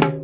you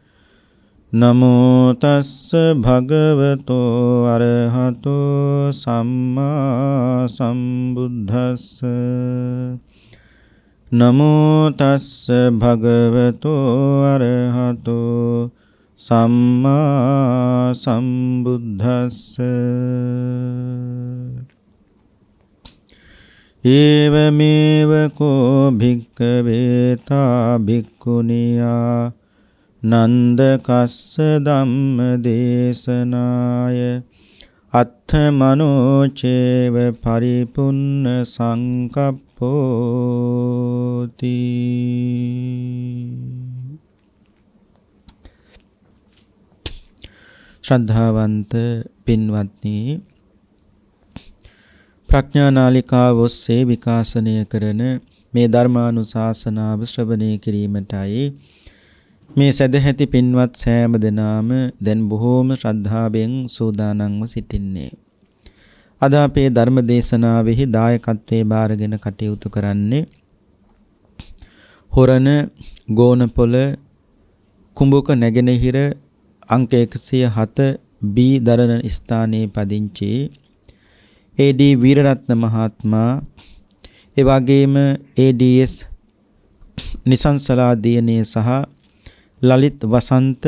නමෝ තස්ස භගවතෝ අරහතෝ සම්මා සම්බුද්දස්ස නමෝ තස්ස භගවතෝ අරහතෝ සම්මා සම්බුද්දස්ස ඒවමේව කෝ භික්ඛවේ තා භික්ඛුනියා නන්දකස්ස ධම්ම දේශනාය අත්ථමනෝචේව පරිපුන්න සංකප්පෝති ශ්‍රද්ධාවන්ත පින්වත්නි ප්‍රඥානාලිකාව ඔස්සේ විකාශනය කරන මේ ධර්මානුශාසනාව ශ්‍රවණය කිරීමටයි මේ සදැහැති පින්වත් සෑම දෙනාම දැන් බොහෝම ශ්‍රද්ධාවෙන් සූදානම්ව සිටින්නේ. අද අපේ ධර්ම දේශනාවෙහි දායකත්වයේ බාරගෙන කටයුතු කරන්නේ හොරණ ගෝනපොළ කුඹුක නැගෙනහිර අංක 107 B දරණ ස්ථානයේ පදිංචි AD වීරරත්න මහත්මයා එවැගේම ADS නිසංසලා දියණිය සහ ලලිත් වසන්ත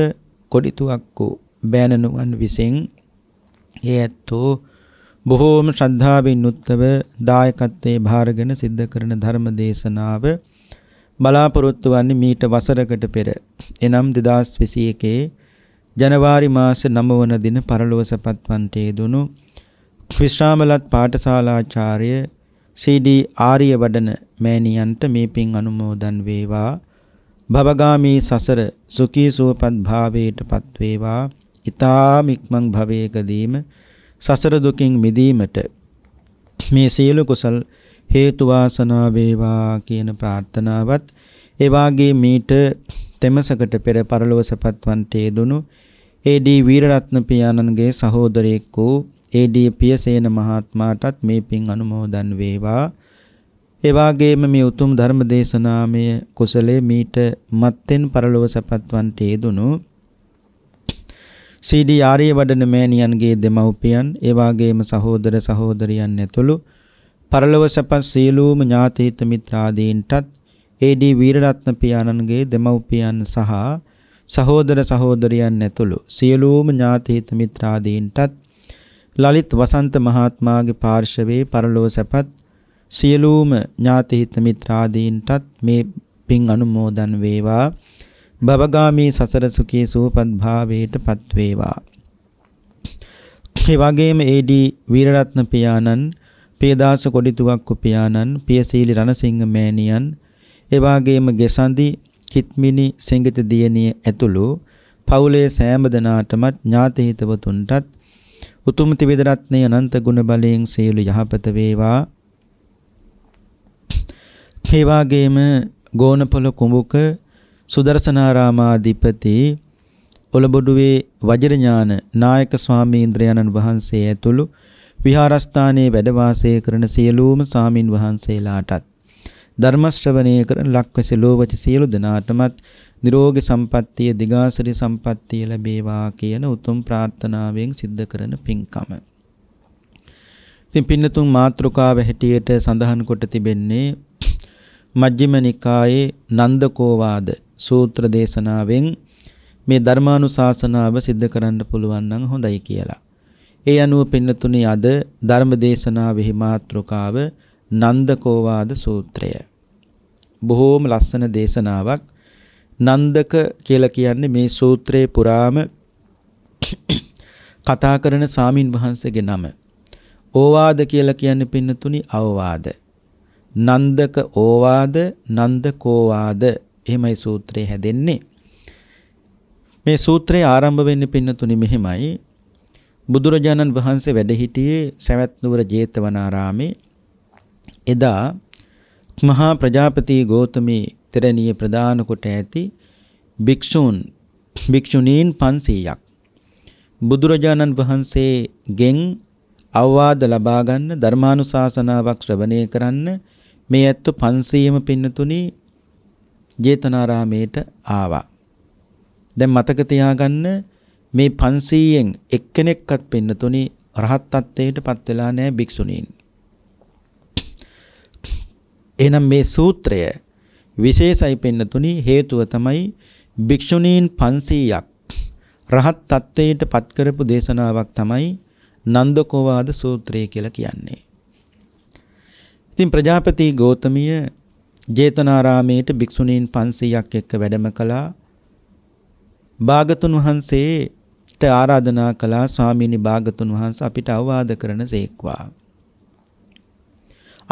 කොඩිතුවක්කු බෑනනුවන් විසින් ඒ ඇත්තෝ බොහෝම ශ්‍රද්ධාවෙන් යුක්තව දායකත්වයේ භාරගෙන සිද්ධ කරන ධර්ම දේශනාව බලාපොරොත්තු වන්නේ මීට වසරකට පෙර එනම් 2021 ජනවාරි මාස 9 වන දින පරලොව සපත්වන්තයේ දුණු විශ්‍රාමලත් පාඨශාලාචාර්ය සීඩී ආර්ය වඩන මෑණියන්ට මේ පින් අනුමෝදන් වේවා භවගාමී සසර සුඛී සුවපත් භාවයටපත් වේවා. ඊතාම ඉක්මන් භවයකදීම සසර දුකින් මිදීමට මේ සියලු කුසල් හේතු වාසනා වේවා කියන ප්‍රාර්ථනාවත් ඒ වාගේ මීට තෙමසකට පෙර පරලොව සපත්වන්තේ දුණු AD වීරරත්න පියාණන්ගේ සහෝදරයෙක් වූ AD පියසේන මහත්මයාටත් මේ පින් අනුමෝදන් වේවා එවාගේම මේ උතුම් ධර්ම දේශනාමය කුසලයේ මීට මත්තෙන් පරලොව සැපත්වන්ට යෙදුණු සීඩී ආර්ය වඩන මෑණියන්ගේ දෙමව්පියන් එවාගේම සහෝදර සහෝදරියන් ඇතුළු පරලොව සැපත් සීලූම ඥාතීත මිත්‍රාදීන්ටත් ඒඩී වීරරත්න පියාණන්ගේ දෙමව්පියන් සහ සහෝදර සහෝදරියන් ඇතුළු සියලුම ඥාතිහිත මිත්‍රාදීන්ටත් ලලිත් වසන්ත මහත්මාගේ පාර්ශවයේ පරලෝ සැපත් සියලූම ඥාතිහිත මිත්‍රාදීන්ටත් මේ පින් අනුමෝදන් වේවා භවගාමී සසර සුඛී සුවපත් භාවයට පත් වේවා. ඒ වගේම AD වීරරත්න පියාණන්, පියදාස කොඩිතුගක්කු පියාණන්, පියසීලි රණසිංහ මෑණියන්, ඒ වගේම ගෙසඳි චිත්මිනි සෙඟිත දියණිය ඇතුළු පවුලේ සෑම දෙනාටමත් ඥාතිහිතවතුන්ටත් උතුම් ත්‍රිවිධ රත්නයේ අනන්ත ගුණ බලයෙන් සියලු යහපත වේවා ඒ වාගේම ගෝනපොළ කුඹුක සුදර්ශනාරාමාධිපති ඔලබොඩුවේ වජිරඥාන නායක ස්වාමීන්ද්‍රයන්න් වහන්සේ ඇතුළු විහාරස්ථානයේ වැඩ වාසය කරන සියලුම ස්වාමින් වහන්සේලාටත් ධර්ම ශ්‍රවණය කරන ලක්වැසි ලෝවච සියලු දෙනාටමත් නිරෝගී සම්පන්නිය දිගාසිරි සම්පන්නිය ලැබේවා කියන උතුම් ප්‍රාර්ථනාවෙන් සිද්ධ කරන පින්කම. ඉතින් පින්නතුන් මාත්‍රකාව හැටියට සඳහන් කොට තිබෙන්නේ මජ්ක්‍ධිම නිකායේ නන්දකෝවාද සූත්‍ර දේශනාවෙන් මේ ධර්මානුශාසනාව සිද්ධ කරන්න පුළුවන් නම් හොඳයි කියලා. ඒ අනුව පින්නතුනි අද ධර්ම දේශනාවෙහි මාතෘකාව නන්දකෝවාද සූත්‍රය. බොහෝම ලස්සන දේශනාවක්. නන්දක කියලා කියන්නේ මේ සූත්‍රයේ පුරාම කතා කරන සාමින් වහන්සේගේ නම. ඕවාද කියලා කියන්නේ පින්නතුනි අවවාද. නන්දක ඕවාද නන්දකෝවාද එහෙමයි සූත්‍රය හැදෙන්නේ. මේ සූත්‍රයේ ආරම්භ වෙන්නේ පින්නතුනි මෙහෙමයි. බුදුරජාණන් වහන්සේ වැඩ සිටියේ සවැත් නුවර ජේතවනාරාමේ එදා මහා ප්‍රජාපති ගෞතමී තෙරණිය ප්‍රදාන කොට ඇති භික්ෂූන් භික්ෂුණීන් 500ක් බුදුරජාණන් වහන්සේගෙන් අවවාද ලබා ගන්න ධර්මානුශාසනාවක් ශ්‍රවණය කරන්න මේ ඇත්තෝ 500ම පින්නතුණි ජේතනාරාමේට ආවා. දැන් මතක තියාගන්න මේ 500න් එක්කෙනෙක්වත් පින්නතුණි රහත් තත්ත්වයටපත් වෙලා නැහැ භික්ෂුණීන්. එහෙනම් මේ සූත්‍රය විශේෂයි පින්නතුණි හේතුව තමයි භික්ෂුණීන් 500ක් රහත් තත්ත්වයට පත් කරපු දේශනාවක් තමයි නන්දකෝවාද සූත්‍රය කියලා කියන්නේ. ඉතින් ප්‍රජාපති ගෞතමිය ජේතනාරාමේට භික්ෂුණීන් 500ක් එක්ක වැඩම කළා. භාගතුන් වහන්සේට ආරාධනා කළා ස්වාමීනි භාගතුන් වහන්ස අපිට අවවාද කරන සේක්වා.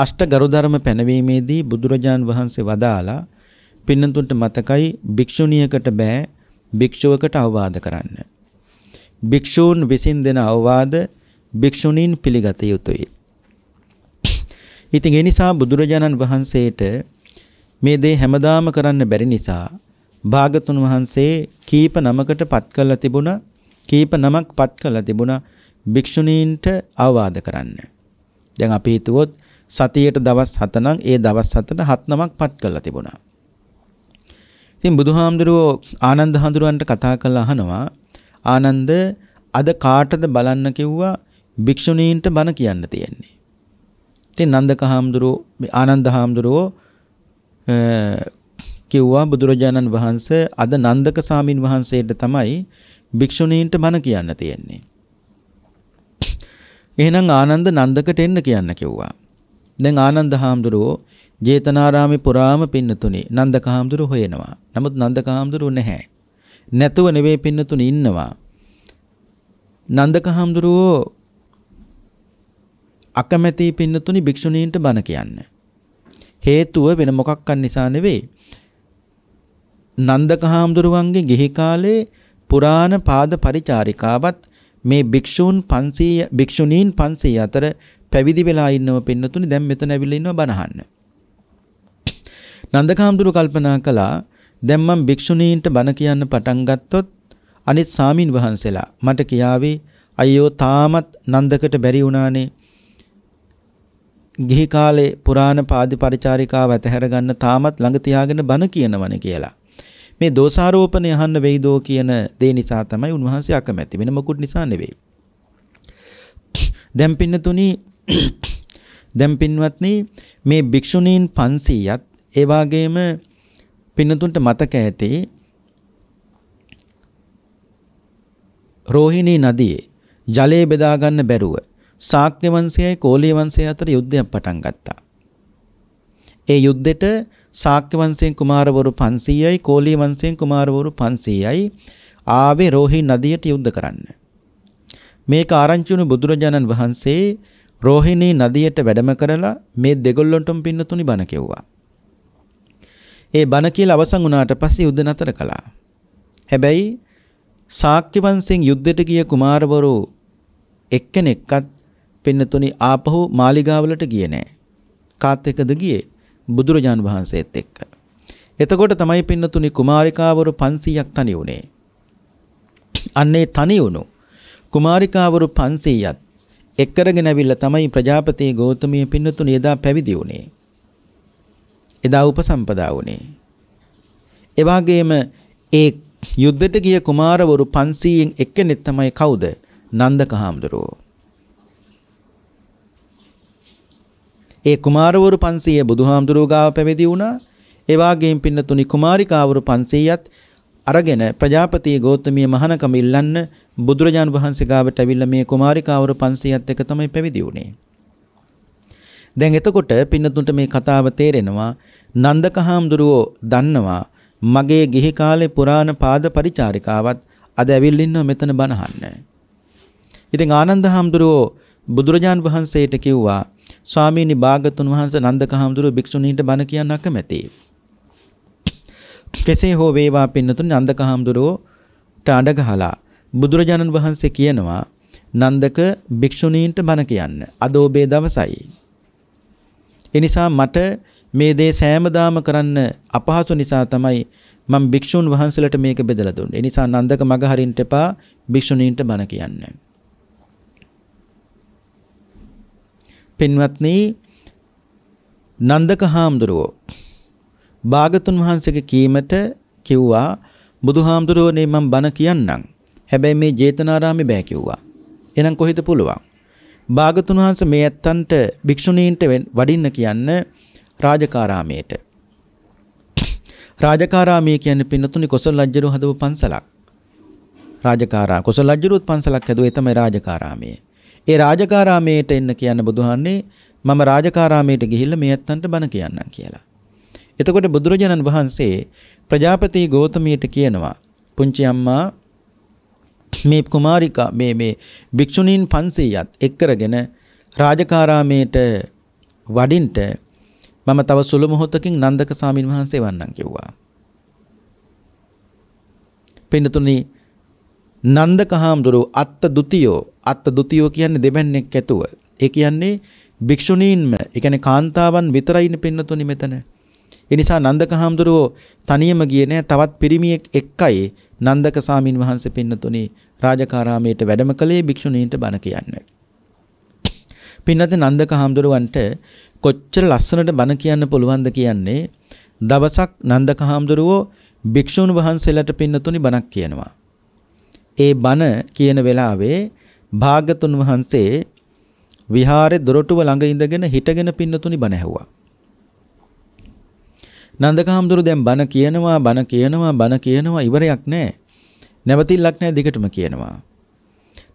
අෂ්ට ගරුධර්ම පැනවීමේදී බුදුරජාන් වහන්සේ වදාලා පින්නතුන්ට මතකයි භික්ෂුණියකට බෑ භික්ෂුවකට අවවාද කරන්න. භික්ෂූන් විසින් දෙන අවවාද භික්ෂුණීන් පිළිගත යුතුයි. ඉතින් ඒ නිසා බුදුරජාණන් වහන්සේට මේ දේ හැමදාම කරන්න බැරි නිසා භාගතුන් වහන්සේ කීප නමකට පත් කළා තිබුණා කීප නමක් පත් කළා තිබුණා භික්ෂුණීන්ට අවවාද කරන්න. දැන් අපි හිතුවොත් සතියට දවස් 7 නම් ඒ දවස් 7ට හත් නමක් පත් කළා තිබුණා. ඉතින් බුදුහාමුදුරුවෝ ආනන්ද හඳුරුවන්ට කතා කරලා අහනවා ආනන්ද අද කාටද බලන්න කිව්වා භික්ෂුණීන්ට බණ කියන්න තියෙන්නේ. ඉතින් නන්දක හාමුදුරුවෝ ආනන්ද හාමුදුරුවෝ කිව්වා බුදුරජාණන් වහන්සේ අද නන්දක සාමින් වහන්සේට තමයි භික්ෂුණීන්ට බණ කියන්න තියෙන්නේ. එහෙනම් ආනන්ද නන්දකට එන්න කියන්න කිව්වා. දැන් ආනන්ද හාමුදුරුවෝ ජේතනාරාමි පුරාම පින්නතුනේ නන්දක හාමුදුරුවෝ හොයනවා. නමුත් නන්දක හාමුදුරුවෝ නැහැ. නැතුව නෙවෙයි පින්නතුනේ ඉන්නවා. නන්දක හාමුදුරුවෝ අකමැති පින්නතුනි භික්ෂුණීන්ට බණ කියන්න. හේතුව වෙන මොකක්වත් නිසා නෙවෙයි. නන්දක හාමුදුරුවන්ගේ ගිහි කාලේ පුරාණ පාද පරිචාරිකාවත් මේ භික්ෂූන් 500 භික්ෂුණීන් 500 අතර පැවිදි වෙලා ඉන්නව පින්නතුනි දැන් මෙතන ඇවිල්ලා ඉන්නවා බණ අහන්න. නන්දකාම්දුරු කල්පනා කළා දැන් මම භික්ෂුණීන්ට බණ කියන්න පටන් ගත්තොත් අනිත් සාමින් වහන්සේලා මට කියාවේ අයියෝ තාමත් නන්දකට බැරි වුණානේ ගිහි කාලේ පුරාණ පාදි පරිචාරිකාව ඇතහැර ගන්න තාමත් ළඟ තියාගෙන බන කියනවනේ කියලා. මේ දෝෂාරෝපණය අහන්න වෙයිදෝ කියන දේ නිසා තමයි උන්වහන්සේ අකමැති. වෙන මොකුත් නිසා නෙවෙයි. දැන් පින්නතුනි දැන් පින්වත්නි මේ භික්ෂුණීන් 500ත් ඒ වගේම පින්නතුන්ට මතක ඇති රෝහිණී නදියේ ජලය බෙදා ගන්න බැරුව ශාක්‍ය වංශයයි කෝලී වංශය අතර යුද්ධයක් පටන් ගත්තා. ඒ යුද්ධෙට ශාක්‍ය වංශයෙන් කුමාරවරු 500යි කෝලී වංශයෙන් කුමාරවරු 500යි ආවේ රෝහි නදියට යුද්ධ කරන්න. මේක ආරංචි වුණු බුදුරජාණන් වහන්සේ රෝහිණී නදියට වැඩම කරලා මේ දෙගොල්ලොන්ටම පින්නතුනි බණ කිව්වා. ඒ බණ කියලා අවසන් වුණාට පස්සේ යුද්ධ නතර කළා. හැබැයි ශාක්‍ය වංශයෙන් යුද්ධයට ගිය කුමාරවරු එක්කෙනෙක්වත් පින්නතුනි ආපහු මාලිගාවලට ගියේ නෑ. කාත් එක්කද ගියේ? බුදුරජාන් වහන්සේත් එක්ක. එතකොට තමයි පින්නතුනි කුමාරිකාවරු 500ක් තනි වුණේ. අන්නේ තනි වුණු කුමාරිකාවරු 500ත් එක්කරගෙන ඇවිල්ලා තමයි ප්‍රජාපති ගෞතමී පින්නතුනි එදා පැවිදි වුණේ. එදා උපසම්පදා වුණේ. ඒ වගේම ඒ යුද්ධයට ගිය කුමාරවරු 500න් එක්කෙනෙක් තමයි කවුද? නන්දක හාමුදුරුවෝ. ඒ කුමාරවරු 500 බුදුහාමුදුරුවෝ ගාව පැවිදි වුණා. ඒ වගේම පින්නතුනි කුමාරිකාවරු 500ත් අරගෙන ප්‍රජාපති ගෞතමිය මහණකම ඉල්ලන්න බුදුරජාන් වහන්සේ ගාවට ඇවිල්ලා මේ කුමාරිකාවරු 500ත් එක තමයි පැවිදි වුණේ. දැන් එතකොට පින්නතුන්ට මේ කතාව තේරෙනවා නන්දකහාමුදුරුවෝ දන්නවා මගේ ගිහි කාලේ පුරාණ පාද පරිචාරිකාවත් අද ඇවිල්ලා ඉන්නවා මෙතන බණහන්න. ඉතින් ආනන්ද හාමුදුරුවෝ බුදුරජාන් වහන්සේට කිව්වා ස්වාමීනි භාගතුන් වහන්සේ නන්දකහඳුරු භික්ෂුණීන්ට බණ කියන්න අකමැති. කෙසේ හෝ වේවා පින්නතුනි නන්දකහඳුරුට අඬගහලා බුදුරජාණන් වහන්සේ කියනවා නන්දක භික්ෂුණීන්ට බණ කියන්න. අද ඔබේ දවසයි. එනිසා මට මේ දේ සෑමදාම කරන්න අපහසු නිසා තමයි මම භික්ෂුන් වහන්සේලට මේක බෙදලා දුන්නේ. ඒ නිසා නන්දක මග හරින්න එපා භික්ෂුණීන්ට බණ කියන්නේ. පින්වත්නි නන්දක හාමුදුරුවෝ භාගතුන් වහන්සේගේ කීමට කිව්වා බුදුහාමුදුරුවනේ මම බණ කියන්නම්. හැබැයි මේ ජේතනාරාමේ බෑ කිව්වා. එහෙනම් කොහෙද පුළුවන්? භාගතුන් වහන්සේ මේ ඇත්තන්ට භික්ෂුණීන්ට වඩින්න කියන්න රාජකාරාමයට. රාජකාරාමය කියන්නේ පින්නතුනි කොසල් රජු හදපු පන්සලක්. රාජකාරා කොසල් රජුරුත් පන්සලක් හැදුවේ තමයි රාජකාරාමයේ. ඒ රාජකාරාමයට එන්න කියන්න බුදුහාන්නේ මම රාජකාරාමයට ගිහිල්ලා මේ ඇත්තන්ට බණ කියන්නම් කියලා. එතකොට බුදුරජාණන් වහන්සේ ප්‍රජාපති ගෞතමීට කියනවා පුංචි අම්මා මේ කුමාරිකා මේ මේ භික්ෂුණීන් 500ත් එක්කරගෙන රාජකාරාමේට වඩින්ට මම තව සුළු මොහොතකින් නන්දක සාමින් වහන්සේ වන්නම් කිව්වා. පින්නතුනි නන්දක හාමුදුරුව අත්ත දුතියෝ අත්ත ဒ ුතියෝ කියන්නේ දෙවැන්නෙක් ඇතුව. ඒ කියන්නේ භික්ෂුණීන්ම, ඒ කියන්නේ කාන්තාවන් විතරයිනේ පින්නතුනි මෙතන. ඒ නිසා නන්දක හාමුදුරුවෝ තනියම ගියේ නැහැ. තවත් පිරිමියෙක් එක්කයි නන්දක සාමින් වහන්සේ පින්නතුනි රාජකාරාමයට වැඩම කළේ භික්ෂුණීන්ට බණ කියන්න. පින්නත නන්දක හාමුදුරුවන්ට කොච්චර ලස්සනට බණ කියන්න පුළුවන්ද කියන්නේ දවසක් නන්දක හාමුදුරුවෝ භික්ෂුන් වහන්සේලාට පින්නතුනි බණක් කියනවා. ඒ බණ කියන වෙලාවේ භාග්‍යතුන් වහන්සේ විහාරේ දොරටුව ළඟ ඉඳගෙන හිටගෙන පින්නතුනි බණ ඇහුවා. නන්දකහම්දුරු දැන් බණ කියනවා බණ කියනවා බණ කියනවා ඉවරයක් නැහැ. නැවතිල්ලක් නැහැ දිගටම කියනවා.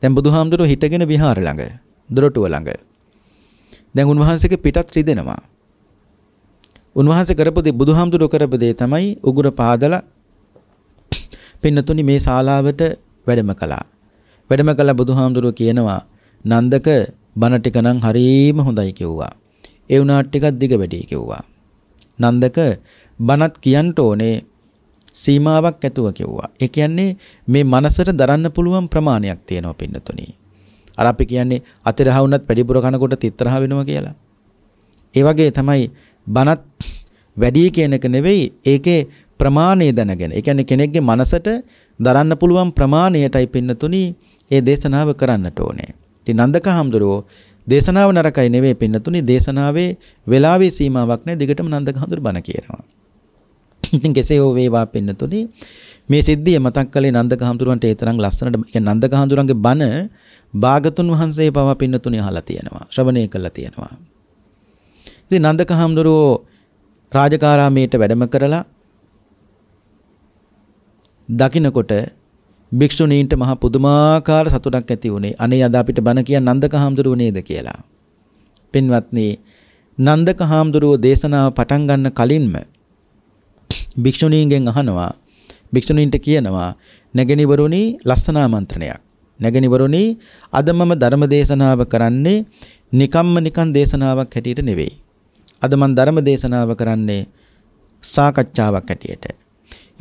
දැන් බුදුහාමුදුරු හිටගෙන විහාර ළඟ දොරටුව ළඟ. දැන් උන්වහන්සේගේ පිටත් රිදෙනවා. උන්වහන්සේ කරපු දේ බුදුහාමුදුරු කරපු දේ තමයි උගුර පාදලා පින්නතුනි මේ ශාලාවට වැඩම කළා. වැඩම කළා බුදුහාමුදුරුව කියනවා නන්දක බණ ටික නම් හරීම හොඳයි කිව්වා. ඒ වුණාට ටිකක් දිග වැඩි කිව්වා. නන්දක බණත් කියන්න ඕනේ සීමාවක් ඇතුව කිව්වා. ඒ කියන්නේ මේ මනසට දරන්න පුළුවන් ප්‍රමාණයක් තියෙනවා පින්නතුනි. අර අපි කියන්නේ අතිරහ වුණත් පැඩිපුර කනකොට තිත්තරහ වෙනවා කියලා. ඒ වගේ තමයි බණත් වැඩි කියන එක නෙවෙයි ඒකේ ප්‍රමාණය දැනගෙන. ඒ කියන්නේ කෙනෙක්ගේ මනසට දරන්න පුළුවන් ප්‍රමාණයටයි පින්නතුනි ඒ දේශනාව කරන්නට ඕනේ. ඉතින් නන්දක හඳුරෝ දේශනාව නරකයි නෙවෙයි පින්නතුනි දේශනාවේ වෙලාවේ සීමාවක් නැහැ දිගටම නන්දක හඳුර බණ කියනවා. ඉතින් කෙසේ හෝ වේවා පින්නතුනි මේ සිද්ධිය මතක් කළේ නන්දක හඳුරන්ට ඒ තරම් ලස්සනට ඒ නන්දක හඳුරන්ගේ බණ බාගතුන් වහන්සේ පවා පින්නතුනි අහලා තියෙනවා. ශ්‍රවණය කළා තියෙනවා. ඉතින් නන්දක හඳුරෝ රාජකාරාමයට වැඩම කරලා දකින්නකොට භික්ෂුණීන්ට මහ පුදුමාකාර සතුටක් ඇති වුණේ. අනේ අද අපිට බණ කියන නන්දක හාමුදුරුව නේද කියලා. පින්වත්නි නන්දක හාමුදුරුව දේශනාව පටන් ගන්න කලින්ම භික්ෂුණීන්ගෙන් අහනවා භික්ෂුණීන්ට කියනවා නැගිනිවරුනි ලස්සන ආමන්ත්‍රණයක්. නැගිනිවරුනි අද මම ධර්ම දේශනාව කරන්නේ නිකම්ම නිකන් දේශනාවක් හැටියට නෙවෙයි. අද මම ධර්ම දේශනාව කරන්නේ සාකච්ඡාවක් හැටියට.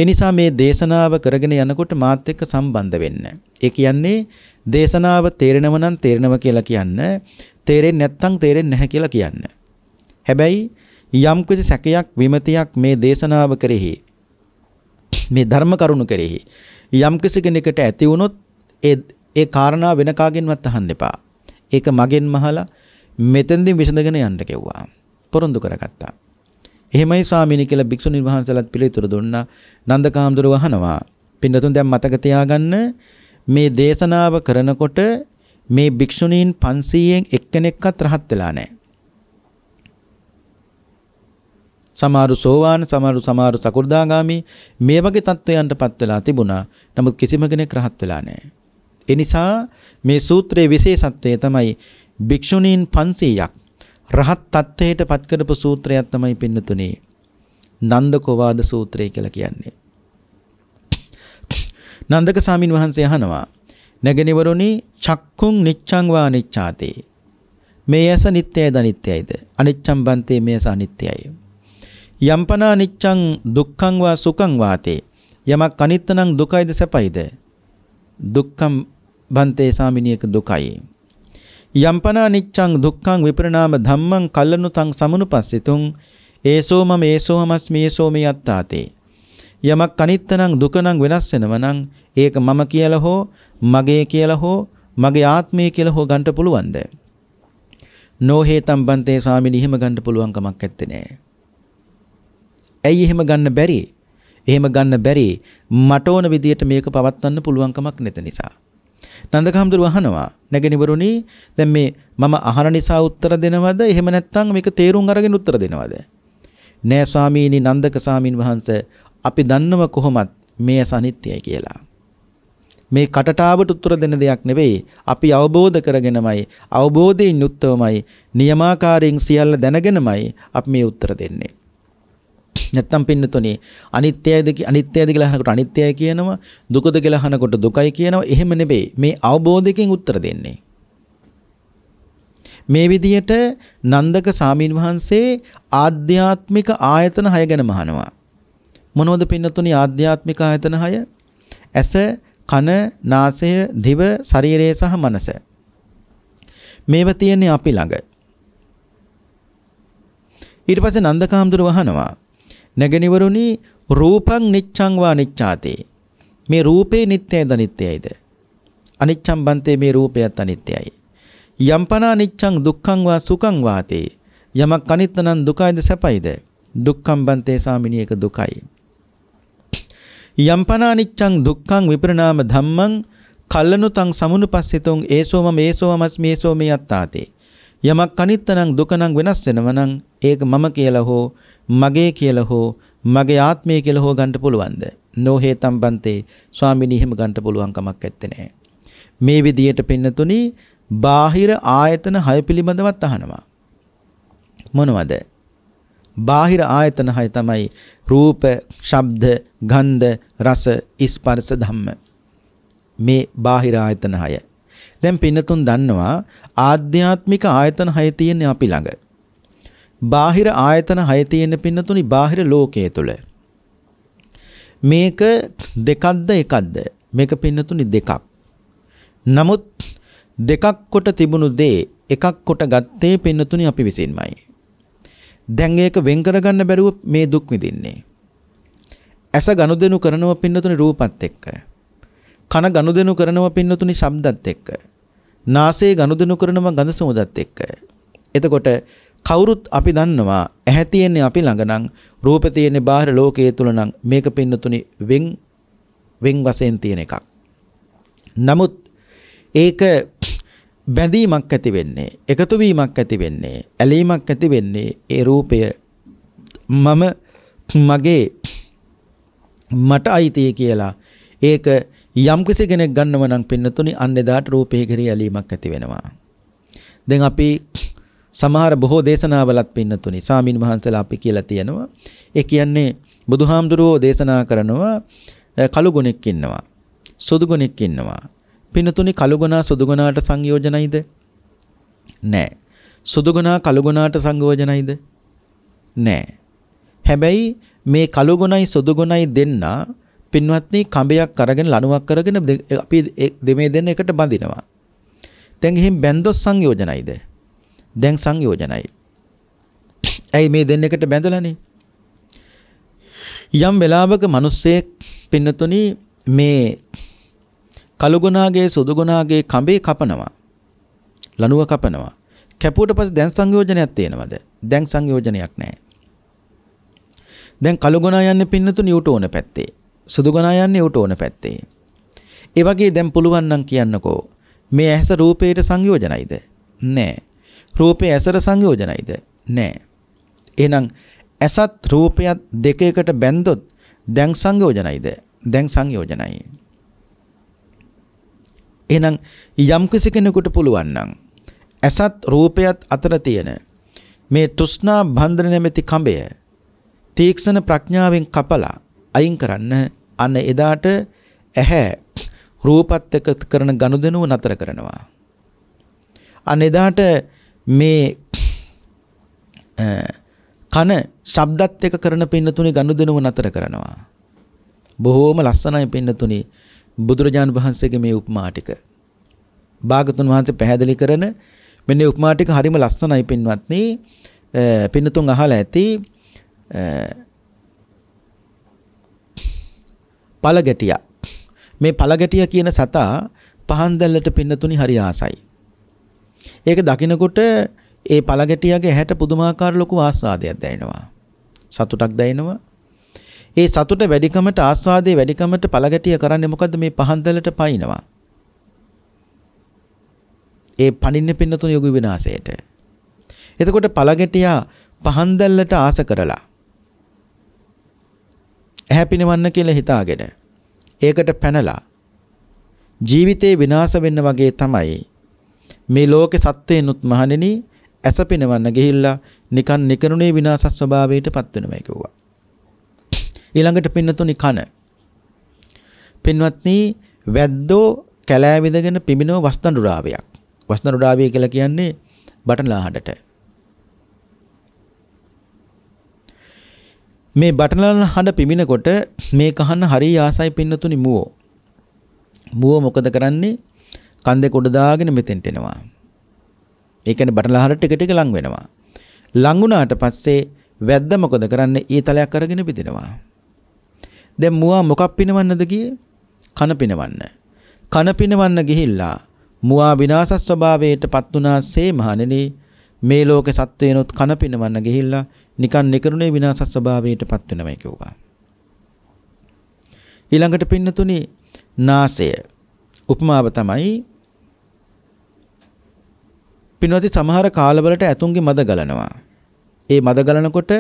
ඒ නිසා මේ දේශනාව කරගෙන යනකොට මාත් එක්ක සම්බන්ධ වෙන්න. ඒ කියන්නේ දේශනාව තේරෙනව නම් තේරෙනව කියලා කියන්න, තේරෙන්නේ නැත්නම් තේරෙන්නේ නැහැ කියලා කියන්න. හැබැයි යම් කිසි සැකයක් විමතියක් මේ දේශනාව කරෙහි මේ ධර්ම කරුණු කරෙහි යම් කිසි කෙනෙකුට ඇති වුණොත් ඒ ඒ කාරණා වෙන කාගෙන්වත් අහන්න එපා. ඒක මගෙන් මහලා මෙතෙන්දී විසඳගෙන යන්න කිව්වා. පොරොන්දු කරගත්තා. එහෙමයි ස්වාමීනි කියලා භික්ෂුන් වහන්සේලාත් පිළිතුරු දුන්නා. නන්දකාම්දුර වහනවා. පින්නතුන් දැන් මතක තියාගන්න මේ දේශනාව කරනකොට මේ භික්ෂුණීන් 500න් එක්කෙනෙක්වත් රහත් වෙලා නැහැ. සමහරු සෝවාන් සමහරු සමහරු සකු르දාගාමි මේ වගේ தත්වයන්ටපත් වෙලා තිබුණා. නමුත් කිසිම කෙනෙක් රහත් වෙලා නැහැ. ඒ නිසා මේ සූත්‍රයේ විශේෂත්වය තමයි භික්ෂුණීන් 500ක් රහත් තත්ත්වයට පත් කරපු සූත්‍රයක් තමයි පින්නතුනේ නන්දකෝවාද සූත්‍රය කියලා කියන්නේ. නන්දක සාමින් වහන්සේ අහනවා නැගෙනවරුනි චක්කුම් නිච්ඡං වා නිච්ඡාතේ මේ ඇස නිට්ටයද අනිත්‍යයිද අනිච්ඡම් බන්තේ මේ ඇස අනිත්‍යයි යම්පනා නිච්ඡං දුක්ඛං වා සුඛං වාතේ යමක් අනිත්‍ය නම් දුකයිද සැපයිද දුක්ඛම් බන්තේ සාමිනියක දුකයි යම්පනා නිච්ඡං දුක්ඛං විපරිණාම ධම්මං කල්ලනුතං සමනුපස්සිතුං ඒසෝ මම ඒසෝ මස්මි ඒසෝ මේ අත්තාතේ යමක් අනිත්‍යනං දුකනං වෙනස් වෙනවනම් ඒක මම කියලා හෝ මගේ කියලා හෝ මගේ ආත්මය කියලා හෝ ගන්න පුළුවන්ද නොහේතම් බන්තේ ස්වාමීනි එහෙම ගන්න පුළුවන් කමක් නැත්තේ නෑ ඇයි එහෙම ගන්න බැරි එහෙම ගන්න බැරි මට ඕන විදියට මේක පවත්වන්න පුළුවන් කමක් නැත නිසා නන්දක හඳුරු අහනවා නැගිනිවරුනි දැන් මේ මම අහන නිසා උත්තර දෙනවද එහෙම නැත්නම් මේක තේරුම් අරගෙන උත්තර දෙනවද නෑ ස්වාමීනි නන්දක ස්වාමින් වහන්සේ අපි දන්නව කොහොමත් මේ අසනිත්‍යයි කියලා මේ කටටාවට උත්තර දෙන දෙයක් නෙවෙයි අපි අවබෝධ කරගෙනමයි අවබෝධයෙන් යුක්තවමයි නියමාකාරයෙන් සියල්ල දැනගෙනමයි අපි මේ උත්තර දෙන්නේ නැත්තම් පින්නතුනේ අනිත්‍යයිද අනිත්‍යයිද කියලා අහනකොට අනිත්‍යයි කියනවා දුකද කියලා අහනකොට දුකයි කියනවා එහෙම නෙවෙයි මේ අවබෝධයෙන් උත්තර දෙන්නේ මේ විදියට නන්දක සාමීන් වහන්සේ ආධ්‍යාත්මික ආයතන 6 ගැන මහනවා. මොනවද පින්නතුනි ආධ්‍යාත්මික ආයතන 6? ඇස, කන, නාසය, දිව, ශරීරය සහ මනස. මේව තියෙන්නේ අපි ළඟ. ඊට පස්සේ නන්දකාම්දුර වහනවා. නැගිනවරුනි රූපං නිච්ඡං වා නිච්ඡාතේ මේ රූපේ නිට්ටයද අනිත්‍යයිද අනිච්ඡං බන්තේ මේ රූපයත් අනිත්‍යයි යම්පනා නිච්ඡං දුක්ඛං වා සුඛං වාතේ යමක් අනිත්‍ය නම් දුකයිද සැපයිද දුක්ඛං බන්තේ සාමිනී එක දුකයි යම්පනා නිච්ඡං දුක්ඛං විපරණාම ධම්මං කල්ලනුතං සමුනුපස්සිතං ඒසෝම මේසෝමස් මේසෝ මේ අත්තාතේ යමක් අනිත්‍ය නම් දුක නම් වෙනස් වෙනවා නම් ඒක මම කියලා හෝ මගේ කියලා හෝ මගේ ආත්මය කියලා හෝ ගන්න පුළුවන්ද? නෝ හේතම් බන්තේ ස්වාමිනී එහෙම ගන්න පුළුවන් කමක් නැත්තේ. මේ විදියට පින්නතුනි බාහිර ආයතන 6 පිළිබඳවත් අහනවා. මොනවද? බාහිර ආයතන 6 තමයි රූප, ශබ්ද, ගන්ධ, රස, ස්පර්ශ ධම්ම. මේ බාහිර ආයතන 6. දැන් පින්නතුන් දන්නවා ආධ්‍යාත්මික ආයතන 6 තියෙන්නේ අපි ළඟ. බාහිර ආයතන හය තියෙන පින්නතුනි බාහිර ලෝකයේ තුල මේක දෙකක්ද එකක්ද මේක පින්නතුනි දෙකක් නමුත් දෙකක් කොට තිබුණු දේ එකක් කොට ගත්තේ පින්නතුනි අපි විසින්මයි දැන් ඒක වෙන් කරගන්න බැරුව මේ දුක් විඳින්නේ ඇස ගනුදෙනු කරනව පින්නතුනි රූපත් එක්ක කන ගනුදෙනු කරනව පින්නතුනි ශබ්දත් එක්ක නාසයේ ගනුදෙනු කරනව ගඳ සුවඳත් එක්ක එතකොට කවුරුත් අපි දන්නවා ඇහැ තියෙන්නේ අපි ළඟ නම් රූප තියෙන්නේ බාහිර ලෝකයේ තුල නම් මේක පින්නතුනි වෙන් වෙන් වශයෙන් තියෙන එකක්. නමුත් ඒක බැඳීමක් ඇති වෙන්නේ, එකතු වීමක් ඇති වෙන්නේ, ඇලීමක් ඇති වෙන්නේ ඒ රූපය මම මගේ මට අයිතිය කියලා ඒක යම් කිසි කෙනෙක් ගන්නව නම් පින්නතුනි අන්න එදාට රූපේ කෙරෙහි ඇලීමක් ඇති වෙනවා. දැන් අපි සමහර බොහෝ දේශනාවලත් පින්නතුනි සාමින් වහන්සලා අපි කියලා තියෙනවා. ඒ කියන්නේ බුදුහාමුදුරුවෝ දේශනා කරනවා කළු ගුණෙක් ඉන්නවා. සුදු ගුණෙක් ඉන්නවා. පින්නතුනි කළු ගුණා සුදු ගුණාට සංයෝජනයිද? නෑ. සුදු ගුණා කළු ගුණාට සංයෝජනයිද? නෑ. හැබැයි මේ කළු ගුණයි සුදු ගුණයි දෙන්නා පින්වත්නි කඹයක් අරගෙන ලණුවක් කරගෙන අපි දෙමේ දෙන්න එකට බඳිනවා. දැන් ගිහින් බැන්දොස් සංයෝජනයිද? දැන් සංයෝජනයි. ඇයි මේ දෙන්නෙකුට බැඳලානේ? යම් වෙලාවක මිනිස්සෙක් පින්නතුනි මේ කළුගුණාගේ සුදුගුණාගේ කඹේ කපනවා. ලනුව කපනවා. කැපුවට පස්සේ දැන් සංයෝජනයක් තියෙනවද? දැන් සංයෝජනයක් නැහැ. දැන් කළුගුණා යන්නේ පින්නතුනි උට ඕන පැත්තේ. සුදුගුණා යන්නේ උට ඕන පැත්තේ. ඒ වගේ දැන් පුළුවන් නම් කියන්නකෝ මේ ඇහැස රූපේට සංයෝජනයිද? නැහැ. රූපේ ඇසර සංයෝජනයිද? නෑ. එහෙනම් ඇසත් රූපයත් දෙක එකට බැන්දොත් දැන් සංයෝජනයිද? දැන් සංයෝජනයි. එහෙනම් යම්කිසි කෙනෙකුට පුළුවන් නම් ඇසත් රූපයත් අතර තියෙන මේ තෘෂ්ණා බන්ධන නැමැති කඹය තීක්ෂණ ප්‍රඥාවෙන් කපලා අයින් කරන්න අන්න එදාට ඇහැ රූපත් එක්ක කරන ගනුදෙනුව නතර කරනවා. අන්න එදාට මේ කන ශබ්දත් එක කරන පින්නතුනි ගනුදෙනුව නතර කරනවා. බොහෝම ලස්සනයි පින්නතුනි බුදුරජාණන් වහන්සේගේ මේ උපමා ටික. භාගතුන් වහන්සේ පැහැදිලි කරන මෙන්න උපමා ටික හරිම ලස්සනයි පින්වත්නි. පින්නතුන් අහලා ඇති පළගැටියා. මේ පළගැටියා කියන සතා පහන්දැල්ලට පින්නතුනි හරි ආසයි. ඒක දකිනකොට ඒ පළගැටියාගේ ඇහැට පුදුමාකාර ලොකු ආස්වාදයක් දැනෙනවා. සතුටක් දැනෙනවා. ඒ සතුට වැඩිකමට ආස්වාදයේ වැඩිකමට පළගැටිය කරන්නේ මොකද්ද මේ පහන්දලට පනිනවා. ඒ පනින්න පින්නතුන යොග විනාශයට. එතකොට පළගැටියා පහන්දල්ලට ආස කරලා ඇහැ පිනවන්න කියලා හිතාගෙන ඒකට පැනලා ජීවිතේ විනාශ වෙන්න වගේ තමයි මේ ලෝකේ සත්වයන්ුත් මහණෙනි ඇස පිනවන්න ගිහිල්ලා නිකන් නිකරුණේ විනාශ ස්වභාවයටපත් වෙනවයි කිව්වා. ඊළඟට පින්නතුනි කන. පින්වත්නි වැද්දෝ කැලෑ විදගෙන පිඹිනව වස්තනුරාවයක්. වස්තනුරාවය කියලා කියන්නේ බටලාහඬට. මේ බටලාහඬ හඬ පිඹිනකොට මේ කහන්න හරි ආසයි පින්නතුනි මුවෝ. මුවෝ මොකද කරන්නේ? කන් දෙක උඩ දාගෙන මෙතෙන්ට එනවා. ඒ කියන්නේ බටලහරට ටික ටික ලඟ වෙනවා. ලඟ වුණාට පස්සේ වැද්ද මොකද කරන්නේ? ඒ තලයක් අරගෙන බෙදෙනවා. දැන් මුවා මොකක් පිනවන්නද ගියේ? කන පිනවන්න. කන පිනවන්න ගිහිල්ලා මුවා විනාශ ස්වභාවයටපත් වුණාසේ මහණෙනි මේ ලෝකේ සත්වයනොත් කන පිනවන්න ගිහිල්ලා නිකන් නිකරුණේ විනාශ ස්වභාවයටපත් වෙනවා කියුවා. ඊළඟට පින්නතුනි නාසය උපමාව තමයි පින්වති සමහර කාලවලට ඇතුන්ගේ මද ගලනවා. ඒ මද ගලනකොට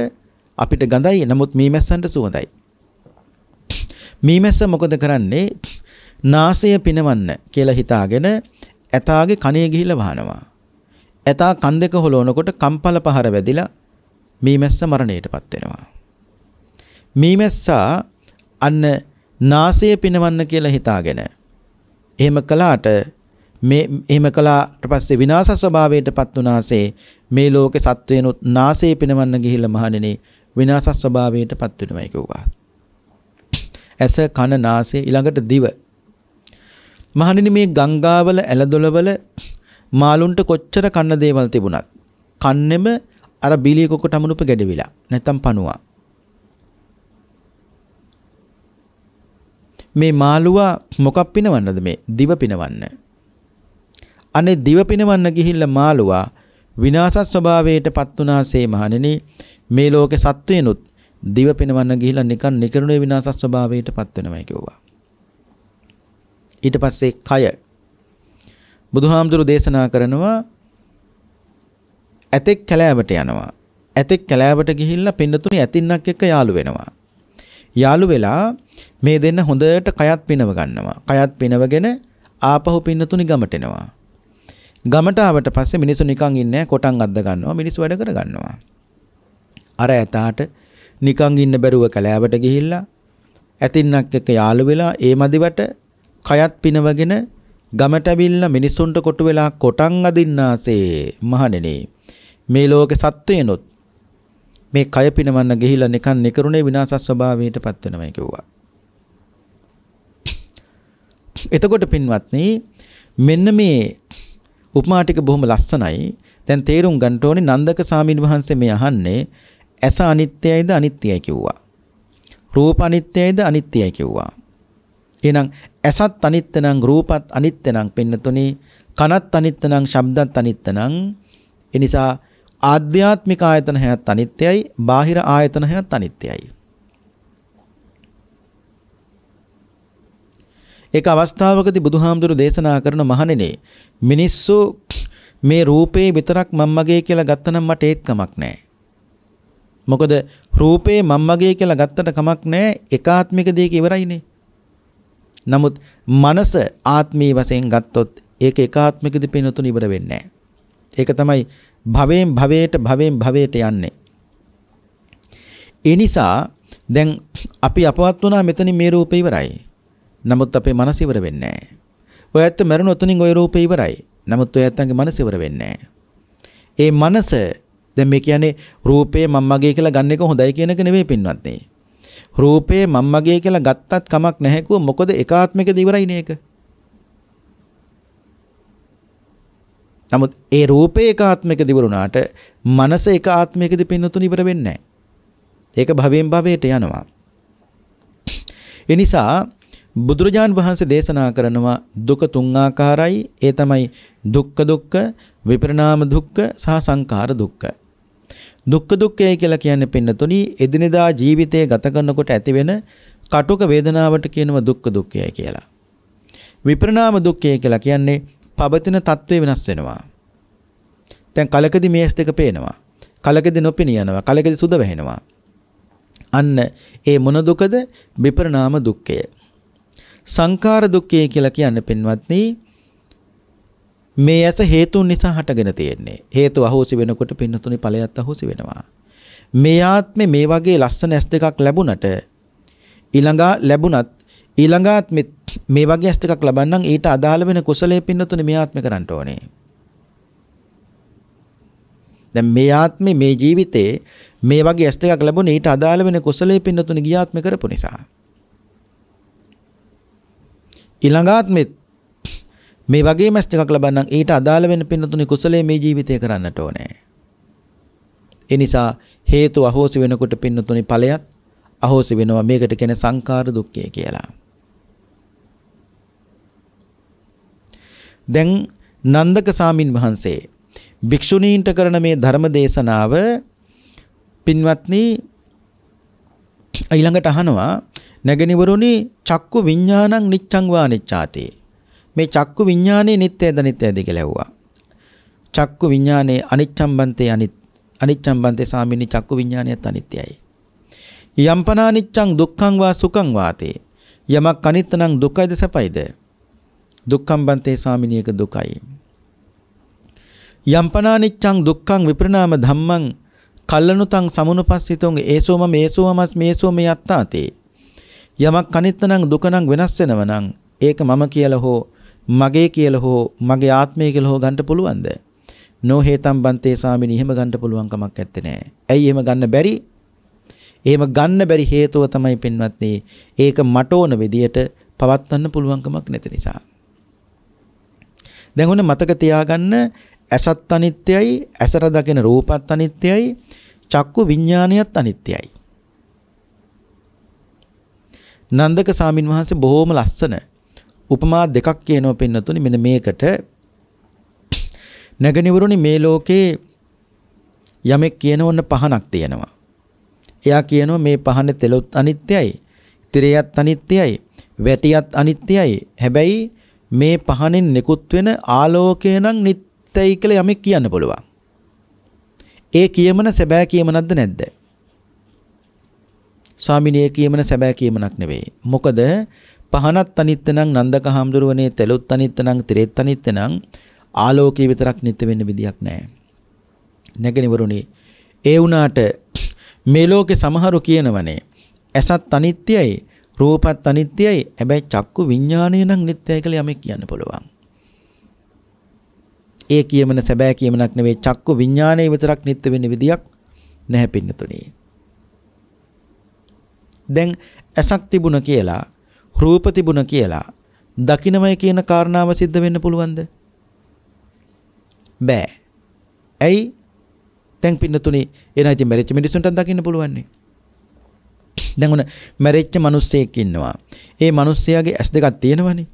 අපිට ගඳයි නමුත් මීමැස්සන්ට සුවඳයි. මීමැස්ස මොකද කරන්නේ? නාසය පිනවන්න කියලා හිතාගෙන ඇතාගේ කනේ ගිහිල්ලා වහනවා. ඇතා කන් දෙක හොලවනකොට කම්පල පහර වැදිලා මීමැස්ස මරණයටපත් වෙනවා. මීමැස්සා අන්න නාසය පිනවන්න කියලා හිතාගෙන එහෙම කළාට මේ එහෙම කළාට පස්සේ විනාශ ස්වභාවයටපත් වුණාසේ මේ ලෝකේ සත්වයනුත් නාසයේ පිනවන්න ගිහිල්ලා මහණෙනි විනාශ ස්වභාවයටපත් වෙනවයි කිව්වා. ඇස කන නාසය ඊළඟට දිව. මහණෙනි මේ ගංගාවල ඇලදොලවල මාළුන්ට කොච්චර කන්න දේවල් තිබුණත් කන්නෙම අර බිලිය කොකටමනුප ගැඩවිලා නැත්තම් පණුවා. මේ මාළුවා මොකක් පිනවන්නද මේ දිව පිනවන්නේ අනේ දිව පිනවන්න ගිහිල්ලා මාළුවා විනාශ ස්වභාවයට පත් වුණාසේ මහණෙනි මේ ලෝකේ සත්වයනුත් දිව පිනවන්න ගිහිල්ලා නිකන් නිකරුණේ විනාශ ස්වභාවයට පත් වෙනවයි කිව්වා. ඊට පස්සේ කය බුදුහාමුදුරු දේශනා කරනවා ඇතෙක් කැලෑවට යනවා. ඇතෙක් කැලෑවට ගිහිල්ලා පින්නතුනේ ඇතින්නක් එක්ක යාළු වෙනවා. යාළු වෙලා මේ දෙන්න හොඳට කයත් පිනව ගන්නවා. කයත් පිනවගෙන ආපහු පින්නතුනි ගමට එනවා. ගමට ආවට පස්සේ මිනිස්සු නිකන් ඉන්නේ කොටන් අද්ද ගන්නවා මිනිස්සු වැඩ කර ගන්නවා. අර ඇතාට නිකන් ඉන්න බැරුව කැලෑවට ගිහිල්ලා ඇතින්නක් එක්ක යාළු වෙලා ඒ මදිවට කයත් පිනවගෙන ගමට ඇවිල්ලා මිනිස්සුන්ට කොටු වෙලා කොටන් අදින්නාසේ මහණෙනි මේ ලෝකේ සත්වයනොත් මේ කය පිනවන්න ගිහිල්ලා නිකන් නිකරුණේ විනාශ ස්වභාවයටපත් වෙනවා කිව්වා. එතකොට පින්වත්නි මෙන්න මේ උපමා ටික බොහොම ලස්සනයි. දැන් තේරුම් ගන්න ඕනේ නන්දක සාමින් වහන්සේ මේ අහන්නේ ඇස අනිත්‍යයිද අනිත්‍යයි කිව්වා. රූප අනිත්‍යයිද අනිත්‍යයි කිව්වා. එහෙනම් ඇසත් අනිත්‍ය නම් රූපත් අනිත්‍ය නම් පින්නතුනේ කනත් අනිත්‍ය නම් ශබ්දත් අනිත්‍ය නම් එනිසා ආධ්‍යාත්මික ආයතන හැයත් අනිත්‍යයි බාහිර ආයතන හැයත් අනිත්‍යයි. ඒක අවස්ථාවකදී බුදුහාමුදුරු දේශනා කරන මහණෙනි මිනිස්සු මේ රූපේ විතරක් මම්මගේ කියලා ගත්තනම් මට ඒත් කමක් නැහැ. මොකද රූපේ මම්මගේ කියලා ගත්තට කමක් නැහැ ඒකාත්මික දෙයක ඉවරයිනේ. නමුත් මනස ආත්මී වශයෙන් ගත්තොත් ඒක ඒකාත්මිකදී පිනතුන ඉවර වෙන්නේ නැහැ. ඒක තමයි භවයෙන් භවයට භවයෙන් භවයට යන්නේ. ඒ නිසා දැන් අපි අපවත් වුණා මෙතන මේ රූපේ ඉවරයි. නමුත් අපේ මනස ඉවර වෙන්නේ නැහැ. ඔය ඇත්ත මරණ උතුණින් ওই රූපේ ඉවරයි. නමුත් ඔය ඇත්තන්ගේ මනස ඉවර වෙන්නේ ඒ මනස දැන් මේ කියන්නේ රූපේ මම්මගේ කියලා ගන්න එක හොඳයි කියන එක නෙවෙයි පින්වත්නි. රූපේ මම්මගේ කියලා ගත්තත් කමක් නැහැ මොකද එකාත්මිකද ඉවරයි නේක. නමුත් ඒ රූපේ එකාත්මිකද ඉවරුණාට මනස එකාත්මිකද පින්නතුණ ඉවර වෙන්නේ නැහැ. ඒක භවෙන් භවයට යනවා. ඒ නිසා බුදුරජාන් වහන්සේ දේශනා කරනවා දුක තුන් ආකාරයි ඒ තමයි දුක්ඛ දුක්ඛ විපරිණාම දුක්ඛ සහ සංඛාර දුක්ඛ දුක්ඛ දුක්ඛය කියලා කියන්නේ පින්නතුණි එදිනෙදා ජීවිතය ගත කරනකොට ඇතිවෙන කටුක වේදනාවට කියනවා දුක්ඛ දුක්ඛය කියලා විපරිණාම දුක්ඛය කියලා කියන්නේ පවතින తත්වේ වෙනස් වෙනවා දැන් කලකදී මේස් දෙක පේනවා. කලකදී නොපෙනී යනවා. කලකදී සුද වැහෙනවා. අන්න ඒ මොන දුකද? විපරණාම දුක්ඛය. සංඛාර දුක්ඛය කියලා කියන්න පින්වත්නි මේ ඇස හේතුන් නිසා හටගෙන තියෙන්නේ. හේතු අහෝසි වෙනකොට පින්නතුනි ඵලයත් අහෝසි වෙනවා. මේ ආත්මේ මේ වගේ ලස්සන ඇස් දෙකක් ලැබුණට ඊළඟා ලැබුණත් ඊළඟාත්මෙත් මේ වගේ ඇස් දෙකක් ලබන්නම් ඊට අදාළ වෙන කුසලයේ පින්නතුනි මේ ආත්මේ කරන්න ඕනේ. දැන් මේ ආත්මේ මේ ජීවිතේ මේ වගේ ඇස් දෙකක් ලැබුණේ ඊට අදාළ වෙන කුසලයේ පින්නතුනි ගියාත්මේ කරපු නිසා. ඊළඟාත්මෙත් මේ වගේ මැච් එකක් ලබන්න ඊට අදාළ වෙන පින්නතුනි කුසලයේ මේ ජීවිතය කරන්නට ඕනේ. ඒ නිසා හේතු අහෝසි වෙනකොට පින්නතුනි ඵලයක් අහෝසි වෙනවා. මේකට කියන සංකාර දුක්ඛය කියලා. දැන් නන්දක සාමින් වහන්සේ භික්ෂුණීන්ට කරන මේ ධර්ම දේශනාව පින්වත්නි ඊළඟට අහනවා නැගිනිවරුනි චක්කු විඥානං නිච්ඡං වා නිච්ඡාති. මේ චක්කු විඥානේ නිත්‍යද නිත්‍යද කියලා ඇහුවා. චක්කු විඥානේ අනිච්ඡම් බන්තේ අනිච්ඡම් බන්තේ සාමිනී චක්කු විඥානයත් අනිත්‍යයි. යම්පනා නිච්ඡං දුක්ඛං වා සුඛං වාතේ. යමක් අනිත්‍ය නම් දුකයිද සැපයිද? දුක්ඛම් බන්තේ සාමිනී එක දුකයි. යම්පනා නිච්ඡං දුක්ඛං විපරිණාම ධම්මං කල්ලනුතං සමුනුපස්සිතෝං ඒසෝම මේසෝමස් මේසෝ මේ අත්තාතේ යමක් කනිත්ත නම් දුක නම් වෙනස් වෙනව නම් ඒක මම කියලා හෝ මගේ කියලා හෝ මගේ ආත්මය කියලා හෝ ගන්න පුළුවන්ද? නෝ හේතම් බන්තේ සාමිනී එහෙම ගන්න පුළුවන් කමක් නැත්තේ නෑ. ඇයි එහෙම ගන්න බැරි? එහෙම ගන්න බැරි හේතුව තමයි පින්වත්නි ඒක මට ඕන විදියට පවත්වන්න පුළුවන්කමක් නැති නිසා. දැන් ඔන්න මතක තියාගන්න ඇසත් අනිත්‍යයි, ඇසට දකින රූපත් අනිත්‍යයි, චක්කු විඥානයත් අනිත්‍යයි. නන්දක සාමින් වහන්සේ බොහොම ලස්සන උපමා දෙකක් කියනවා පින්නතුනි මෙන්න මේකට නැගණිවරුනි මේ ලෝකේ යමෙක් කියනවන්න පහනක් තියෙනවා. එයා කියනවා මේ පහනේ තෙලොත් අනිත්‍යයි, තිරයත් අනිත්‍යයි, වැටියත් අනිත්‍යයි. හැබැයි මේ පහනෙන් නිකුත් වෙන ආලෝකය නම් නිත්‍යයි කියලා යමෙක් කියන්න පුළුවන්. ඒ කියමන සැබෑ කියමනක්ද නැද්ද? ස්වාමිනේ කියමන සැබෑ කියමනක් නෙවෙයි. මොකද පහනත් අනිත්ත නම් නන්දක හාමුදුරුවනේ තෙලුත් අනිත්ත නම් තිරෙත් අනිත්ත නම් ආලෝකයේ විතරක් නිත්‍ය වෙන්න විදියක් නැහැ. නැගිනවරුනි ඒ වුණාට මේ ලෝකේ සමහරු කියනවනේ ඇසත් අනිත්‍යයි රූපත් අනිත්‍යයි හැබැයි චක්කු විඥානය නම් නිත්‍යයි කියලා යමෙක් කියන්න පුළුවන්. ඒ කියමන සැබෑ කියමනක් නෙවෙයි චක්කු විඥානයේ විතරක් නිත්‍ය වෙන්න විදියක් නැහැ පින්නතුනේ. දැන් ඇසක් තිබුණ කියලා රූප තිබුණ කියලා දකින්නමයි කියන කාරණාව සිද්ධ වෙන්න පුළුවන්ද? බෑ. ඇයි? දැන් පින්නතුනේ එන ඉතින් මැරිච්ච මිනිස්සුන්ට දකින්න පුළුවන්නේ. දැන් උන මැරිච්ච මිනිස්සෙක් ඉන්නවා. ඒ මිනිස්සයාගේ ඇස් දෙකක් තියෙනවනේ.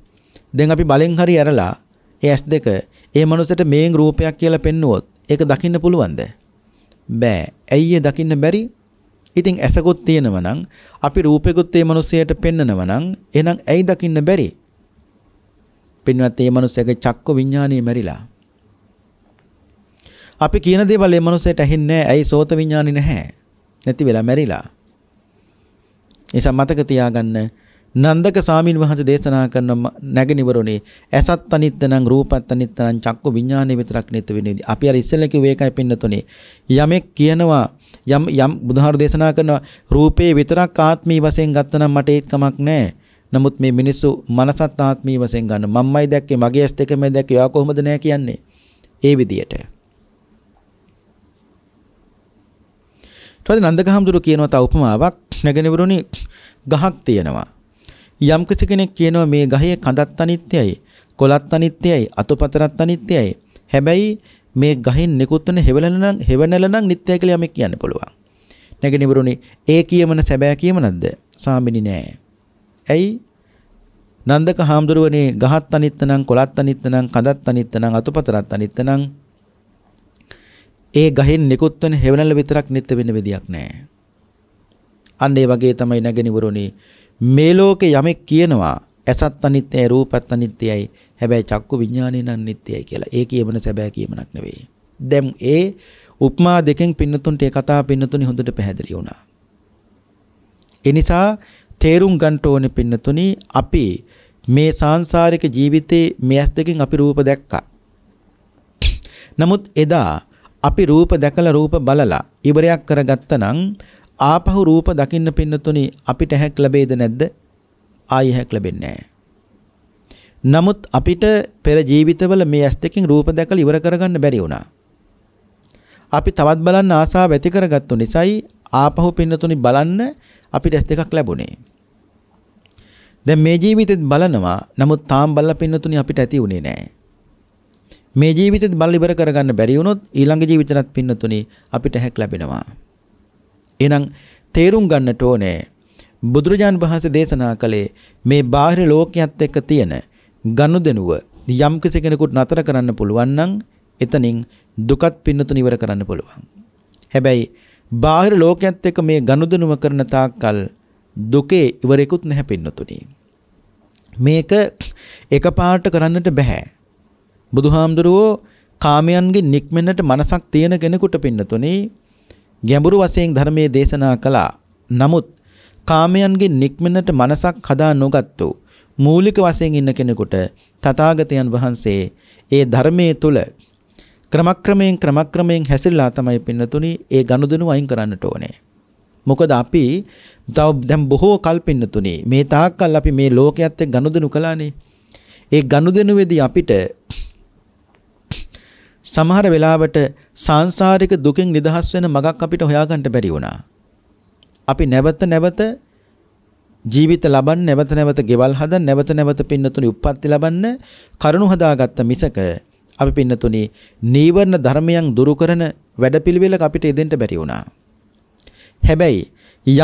දැන් අපි බලෙන් හරි ඇරලා ඒ ඇස් දෙක ඒ මිනිසට මේන් රූපයක් කියලා පෙන්නුවොත් ඒක දකින්න පුළුවන්ද? බෑ. ඇයි දකින්න බැරි? ඉතින් ඇසකුත් තියෙනවා නම් අපි රූපෙකුත් මේ මිනිස්සයට පෙන්නනවා නම් එහෙනම් ඇයි දකින්න බැරි? පින්වත් මේ මිනිස්සගේ චක්ක විඥානීය මැරිලා. අපි කියන දේවල් මේ මිනිස්සයට ඇහෙන්නේ ඇයි සෝත විඥානි නැහැ. නැති වෙලා මැරිලා. නිසා මතක තියාගන්න නන්දක සාමීන් වහන්සේ දේශනා කරන නැගිනිවරුනේ ඇසත් අනිත්‍යනං රූපත් අනිත්‍යනං චක්කු විඥානෙ විතරක් නිත වෙන්නේ. අපි අර ඉස්සෙල්ලා කිව්වේ ඒකයි පින්නතුනේ. යමෙක් කියනවා යම් යම් බුදුහාරු දේශනා කරන රූපේ විතරක් ආත්මී වශයෙන් ගත්තනම් මට ඒත් කමක් නැහැ. නමුත් මේ මිනිස්සු මනසත් ආත්මී වශයෙන් ගන්න. මම්මයි දැක්කේ මගේ ඇස් දෙක මේ දැක්කේ. ඔයා කොහොමද නැහැ කියන්නේ? ඒ විදියට. ඊට පස්සේ නන්දගහම්දුර කියනවා තව උපමාවක් නැගෙනවරුනි ගහක් තියෙනවා. යම් කෙනෙක් කියනවා මේ ගහේ කඳත් අනිත්‍යයි, කොළත් අනිත්‍යයි, අතුපතරත් අනිත්‍යයි. හැබැයි මේ ගහෙන් නිකුත් වෙන හෙවණල නම් හෙවණල නම් නිත්‍යයි කියලා යමෙක් කියන්න පුළුවන්. නැගිනිවරුනි ඒ කියමන සැබෑ කියමනක්ද? සාමිනි නෑ. ඇයි? නන්දක හාමුදුරුවනේ ගහත් අනිත්ත නම් කොළත් අනිත්ත නම් කඳත් අනිත්ත නම් අතුපතරත් අනිත්ත නම් ඒ ගහෙන් නිකුත් වෙන හෙවණල විතරක් නිත්‍ය වෙන විදියක් නෑ. අන්න ඒ වගේ තමයි නැගිනිවරුනි මේ ලෝකේ යමෙක් කියනවා ඇසත් අනිත්‍යයි රූපත් අනිත්‍යයි හැබැයි චක්කු විඥානේ නම් නිට්ටයයි කියලා. ඒ කියමන සැබෑ කියමනක් නෙවෙයි. දැන් ඒ උපමා දෙකෙන් පින්නතුන්ට ඒ කතාව පින්නතුනි හොඳට පැහැදිලි වුණා. ඒ නිසා තේරුම් ගන්න ඕනේ පින්නතුනි අපි මේ සාංශාරික ජීවිතේ මේ ඇස් දෙකෙන් අපි රූප දැක්කා. නමුත් එදා අපි රූප දැකලා රූප බලලා ඉවරයක් කරගත්තා නම් ආපහු රූප දකින්න පින්නතුනි අපිට හැක් ලැබෙයිද නැද්ද? ආයෙ හැක් ලැබෙන්නේ නැහැ. නමුත් අපිට පෙර ජීවිතවල මේ ඇස් දෙකෙන් රූප දැකලා ඉවර කරගන්න බැරි වුණා. අපි තවත් බලන්න ආසාව ඇති කරගත්තු නිසායි ආපහු පින්නතුනි බලන්න අපිට ඇස් දෙකක් ලැබුණේ. දැන් මේ ජීවිතෙත් බලනවා නමුත් තාම බලලා පින්නතුනි අපිට ඇති උනේ නැහැ. මේ ජීවිතෙත් බල ඉවර කරගන්න බැරි වුණොත් ඊළඟ ජීවිතෙත් පින්නතුනි අපිට හැක් ලැබෙනවා. එහෙනම් තේරුම් ගන්නට ඕනේ බුදුරජාන් වහන්සේ දේශනා කළේ මේ බාහිර ලෝකයක් එක්ක තියෙන ගනුදෙනුව යම් කෙනෙකුට නතර කරන්න පුළුවන් නම් එතනින් දුකත් පින්නතුන ඉවර කරන්න පුළුවන්. හැබැයි බාහිර ලෝකයේත් එක්ක මේ ගනුදෙනුම කරන තාක්කල් දුකේ ඉවරෙකුත් නැහැ පින්නතුනි. මේක එකපාරට කරන්නට බෑ. බුදුහාමුදුරුවෝ කාමයන්ගේ නික්මෙන්නට මනසක් තියෙන කෙනෙකුට පින්නතුනි ගැඹුරු වශයෙන් ධර්මයේ දේශනා කළා. නමුත් කාමයන්ගේ නික්මනට මනසක් හදා නොගත්තු මූලික වශයෙන් ඉන්න කෙනෙකුට තථාගතයන් වහන්සේ ඒ ධර්මයේ තුල ක්‍රමක්‍රමයෙන් ක්‍රමක්‍රමයෙන් හැසිරලා තමයි පින්නතුනි ඒ ගනුදෙනු අයින් කරන්නට ඕනේ. මොකද අපි තව දැන් බොහෝ කල් පින්නතුනි මේ තාක්කල් අපි මේ ලෝකයේත් ගනුදෙනු කළානේ. ඒ ගනුදෙනුවේදී අපිට සමහර වෙලාවට සංසාරික දුකෙන් නිදහස් වෙන මගක් අපිට හොයාගන්න බැරි වුණා. අපි නැවත නැවත ජීවිත ලබන්න නැවත නැවත ගෙවල් හදන්න නැවත නැවත පින්නතුනි උප්පත්ති ලබන්න කරුණු හදාගත්ත මිසක අපි පින්නතුනි නීවරණ ධර්මයන් දුරු කරන වැඩපිළිවෙලක අපිට යෙදෙන්න බැරි වුණා. හැබැයි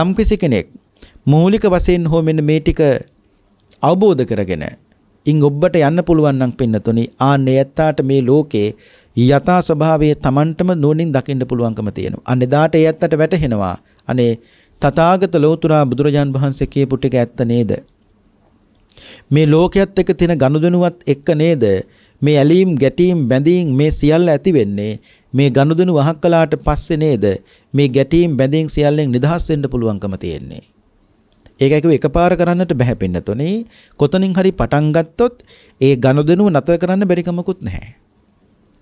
යම් කෙනෙක් මූලික වශයෙන් හෝ මෙන්න මේ ටික අවබෝධ කරගෙන ඉන් ඔබට යන්න පුළුවන් නම් පින්නතුනි ආන්නේ ඇත්තාට මේ ලෝකේ යථා ස්වභාවය Tamanටම නුවණින් දකින්න පුළුවන්කම තියෙනවා. අන්න එදාට ඒ ඇත්තට වැටහෙනවා. අනේ තථාගත ලෝතුරා බුදුරජාන් වහන්සේ කියපු ටික ඇත්ත නේද? මේ ලෝකයේත් එක තියෙන ගනුදෙනුවත් එක්ක නේද මේ ඇලීම් ගැටීම් බැඳීම් මේ සියල්ල ඇති වෙන්නේ මේ ගනුදෙනු වහක් කළාට පස්සේ නේද මේ ගැටීම් බැඳීම් සියල්ලෙන් නිදහස් වෙන්න පුළුවන්කම තියෙන්නේ ඒකයි කිව්වේ එකපාර කරන්නට බෑ පින්නතුනේ. කොතනින් හරි පටන් ගත්තොත් ඒ ගනුදෙනුව නතර කරන්න බැරි කමකුත් නැහැ.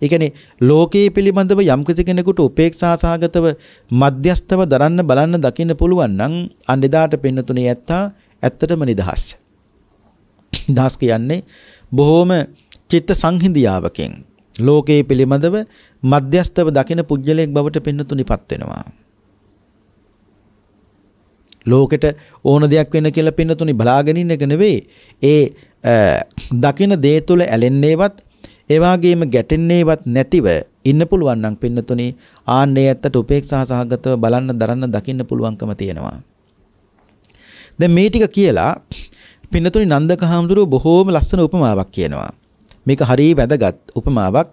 ඒ කියන්නේ ලෝකයේ පිළිබඳව යම් කෙනෙකුට උපේක්ෂාසහගතව මධ්‍යස්තව දරන්න බලන්න දකින්න පුළුවන් නම් අනිදාට පින්නතුනේ ඇත්තා ඇත්තටම නිදහස්. නිදහස් කියන්නේ බොහොම චිත්ත සංහිඳියාවකින් ලෝකයේ පිළිබඳව මධ්‍යස්තව දකින පුජ්‍යලයක් බවට පින්නතුනිපත් වෙනවා. ලෝකෙට ඕන දෙයක් වෙන්න කියලා පින්නතුනි බලාගෙන ඉන්න එක නෙවෙයි. ඒ දකින දේ තුල ඇලෙන්නේවත් ඒ වගේම ගැටෙන්නේවත් නැතිව ඉන්න පුළුවන් නම් පින්නතුනි ආන්නේ ඇත්තට උපේක්ෂා සහගතව බලන්න දරන්න දකින්න පුළුවන්කම තියෙනවා. දැන් මේ ටික කියලා පින්නතුනි නන්දක හාමුදුරුව බොහෝම ලස්සන උපමාවක් කියනවා. මේක හරිය වැදගත් උපමාවක්.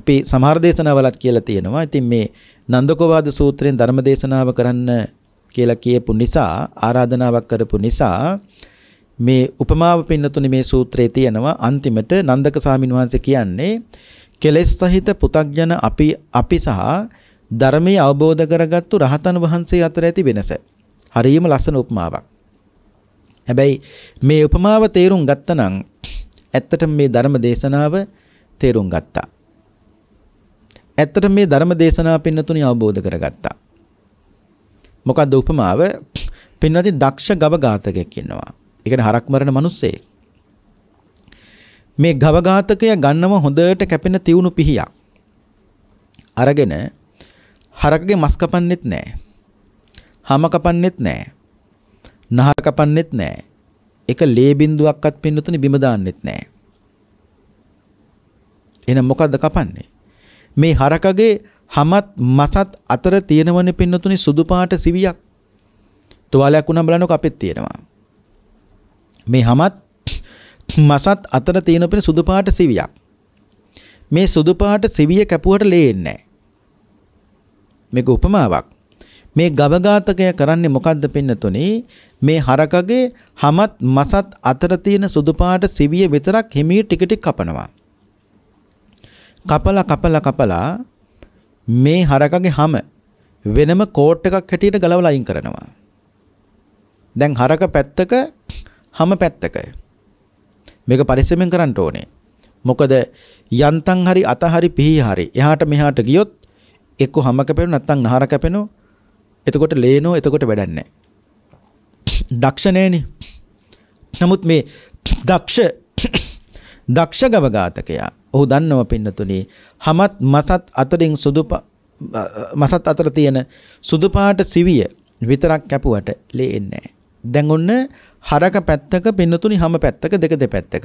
අපි සමහර දේශනාවලත් කියලා තියෙනවා. ඉතින් මේ නන්දකෝවාද සූත්‍රයෙන් ධර්ම දේශනාව කරන්න කියලා කියපු නිසා ආරාධනාවක් කරපු නිසා මේ උපමාව පින්නතුනේ මේ සූත්‍රයේ තියෙනවා අන්තිමට නන්දක සාමින වහන්සේ කියන්නේ කෙලෙස් සහිත පු탁ජන අපි අපි සහ ධර්මයේ අවබෝධ කරගත්තු රහතන් වහන්සේ අතර ඇති වෙනස. හරියම ලස්සන උපමාවක්. හැබැයි මේ උපමාව තේරුම් ගත්තනම් ඇත්තටම මේ ධර්ම දේශනාව තේරුම් ගත්තා. ඇත්තට මේ ධර්ම දේශනාව පින්නතුනි අවබෝධ කරගත්තා. මොකද්ද උපමාව? පින්වත්නි දක්ෂ ගවඝාතකයෙක් ඉන්නවා. ඒ කියන්නේ හරක් මරන මිනිස්සෙක්. මේ ගවඝාතකය ගන්නම හොඳට කැපෙන තියුණු පිහියක්. අරගෙන හරකගේ මස් කපන්නෙත් නැහැ. හම කපන්නෙත් නැහැ. නහර කපන්නෙත් නැහැ. එක ලේ බින්දුවක්වත් පින්නතුනේ බිම දාන්නෙත් නැහැ. එහෙනම් මොකද්ද කපන්නේ? මේ හරකගේ හමත් මසත් අතර තියෙනවනේ පින්නතුනේ සුදු පාට සිවියක්. තුවාලයක් උනම් බලන්නකො අපෙත් තියෙනවා. මේ හමත් මසත් අතර තියෙන පින සුදු පාට සිවියක්. මේ සුදු පාට සිවිය කැපුවට ලේන්නේ නැහැ. මේක උපමාවක්. මේ ගවඝාතකය කරන්නේ මොකද්ද පින්නතුනේ මේ හරකගේ හමත් මසත් අතර තියෙන සුදු පාට සිවිය විතරක් හිමී ටික ටික කපනවා කපලා කපලා කපලා මේ හරකගේ හැම වෙනම කෝට් එකක් හැටියට ගලවලා අයින් කරනවා. දැන් හරක පැත්තක හැම පැත්තක. මේක පරිස්සමෙන් කරන්න ඕනේ. මොකද යන්තම් හරි අත හරි පිහි හරි එහාට මෙහාට ගියොත් එක්ක හැම කැපෙනු නැත්නම් නහර කැපෙනු. එතකොට ලේනෝ එතකොට වැඩක් නැහැ. දක්ෂණේනේ. නමුත් මේ දක්ෂ දක්ෂ ගව ඝාතකයා ඔහු දන්නව පින්නතුනේ හමත් මසත් අතරින් සුදු මසත් අතර තියෙන සුදු පාට සිවිය විතරක් කැපුවට ලේ එන්නේ නැහැ. දැන් ඔන්න හරක පැත්තක පින්නතුනි හැම පැත්තක දෙක දෙපැත්තක.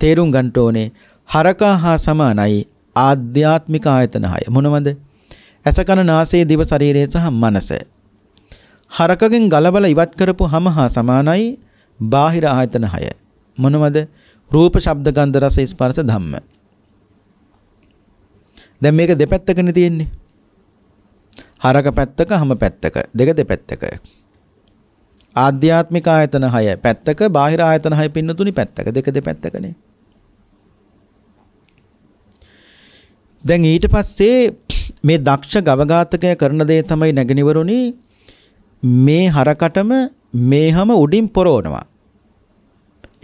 තේරුම් ගන්න ඕනේ හරකා හා සමානයි ආධ්‍යාත්මික ආයතන 6. මොනවද? ඇස කන නාසය දිව ශරීරය සහ මනස. හරකගෙන් ගලබල ඉවත් කරපු හැම හා සමානයි බාහිර ආයතන 6. මොනවද? රූප ශබ්ද ගන්ධ රස ස්පර්ශ ධම්ම. දැන් මේක දෙපැත්තකනේ තියෙන්නේ. හරක පැත්තක හැම පැත්තක දෙක දෙපැත්තක. ආධ්‍යාත්මික ආයතන 6 පැත්තක බාහිර ආයතන 6 පින්නතුනි පැත්තක දෙක දෙපැත්තකනේ. දැන් ඊට පස්සේ මේ දක්ෂ ගවඝාතකය කරන දේ තමයි නැගිනවරුනි මේ හරකටම මේහම උඩින් පොරවනවා.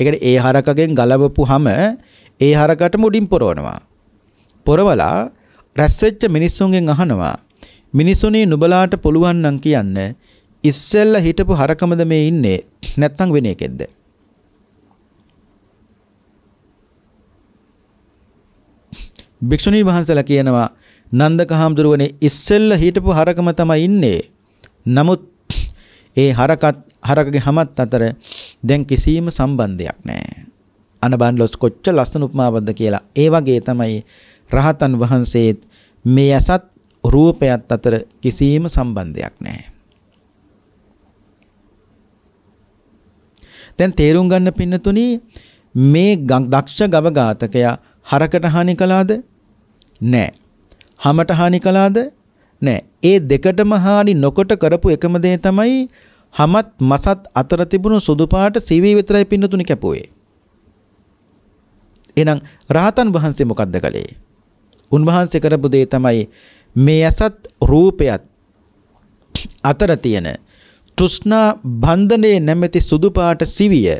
ඒකට ඒ හරකගෙන් ගලවපුහම ඒ හරකට මුඩින් පොරවනවා. පොරවලා රැස් වෙච්ච මිනිස්සුන්ගෙන් අහනවා මිනිසුනි නුඹලාට පුළුවන් නම් කියන්න ඉස්සෙල්ලා හිටපු හරකමද මේ ඉන්නේ නැත්නම් වෙන එකෙක්ද? භික්ෂුණී වහන්සේලා කියනවා නන්දක හාමුදුරුවනේ ඉස්සෙල්ල හිටපු හරකම තමයි ඉන්නේ. නමුත් ඒ හරකත් හරකගේ හැමත් අතර දැන් කිසිම සම්බන්ධයක් නැහැ. අනබන් ලොස් කොච්ච ලස්සන උපමාවක්ද කියලා. ඒ වගේ තමයි රහතන් වහන්සේත් මේ අසත් රූපයත් අතර කිසිම සම්බන්ධයක් නැහැ. දැන් තේරුම් ගන්න පින්නතුනි මේ දක්ෂ ගවඝාතකයා හරකට හානි කළාද? නැහැ. හමට හානි කළාද? නැහැ. ඒ දෙකටම හානි නොකොට කරපු එකම දේ තමයි හමත් මසත් අතර තිබුණු සුදු පාට සීවී විතරයි පින්නතුනි කැපුවේ. එහෙනම් රහතන් වහන්සේ මොකද්ද කළේ? උන්වහන්සේ කරපු දේ තමයි මේ අසත් රූපයත් අතර තියෙන තෘෂ්ණා බන්ධනයේ නැමැති සුදු පාට සිවිය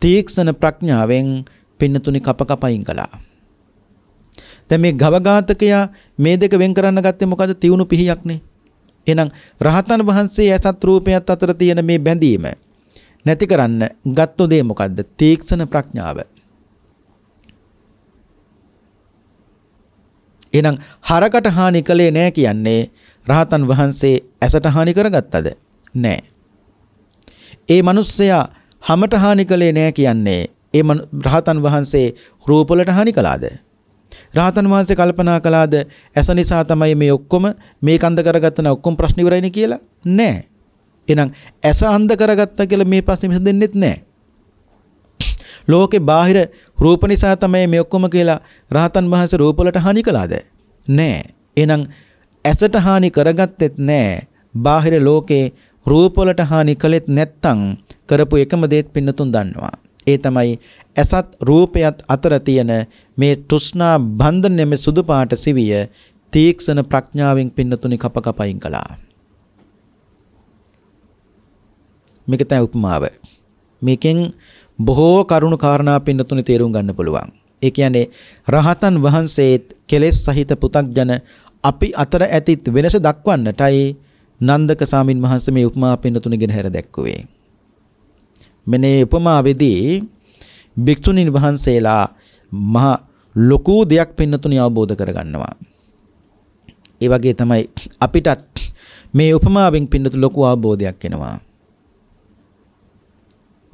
තීක්ෂණ ප්‍රඥාවෙන් පින්නතුනි කප කපයින් කළා. දැන් මේ ගවඝාතකයා මේ දෙක වෙන් කරන්න ගත්තේ මොකද? තියුණු පිහියක්නේ. එහෙනම් රහතන් වහන්සේ ඇසත් රූපයත් අතර තියෙන මේ බැඳීම නැති කරන්න ගත්ත දේ මොකද්ද? තීක්ෂණ ප්‍රඥාව. එහෙනම් හරකට හානි කළේ නැහැ කියන්නේ රහතන් වහන්සේ ඇසට හානි කරගත්තද? නැහැ. ඒ මිනිස්සයා හැමට හානි කළේ නැහැ කියන්නේ ඒ රහතන් වහන්සේ රූපවලට හානි කළාද? නැහැ. රහතන් වහන්සේ කල්පනා කළාද ඇස නිසා තමයි මේ ඔක්කොම මේ කන්ද කරගත්තන ඔක්කොම ප්‍රශ්න ඉවරයිනේ කියලා? නෑ. එහෙනම් ඇස අන්ධ කරගත්තා කියලා මේ ප්‍රශ්නේ විසඳෙන්නෙත් නෑ. ලෝකේ බාහිර රූප නිසා තමයි මේ ඔක්කොම කියලා රහතන් වහන්සේ රූපවලට හානි කළාද? නෑ. එහෙනම් ඇසට හානි කරගත්තෙත් නෑ. බාහිර ලෝකේ රූපවලට හානි කළෙත් නැත්තම් කරපු එකම දේත් පින්නතුන් දන්නවා. ඒ තමයි ඇසත් රූපයත් අතර තියෙන මේ තෘෂ්ණා බන්ධනය මේ සුදු පාට සිවිය තීක්ෂණ ප්‍රඥාවෙන් පින්නතුනි කප කපයින් කළා. මේක තමයි උපමාව. මේකෙන් බොහෝ කරුණු කාරණා පින්නතුනි තේරුම් ගන්න පුළුවන්. ඒ කියන්නේ රහතන් වහන්සේත් කෙලෙස් සහිත පු탁ජන අපි අතර ඇතිත් වෙනස දක්වන්නටයි නන්දක සාමින් වහන්සේ මේ උපමා පින්නතුනි ගෙන හැර දැක්කුවේ. මෙනේ උපමාවේදී භික්ෂුණීන් වහන්සේලා මහ ලොකු දෙයක් පින්නතුණි අවබෝධ කරගන්නවා. ඒ වගේ තමයි අපිටත් මේ උපමාවෙන් පින්නතු ලොකු අවබෝධයක් එනවා.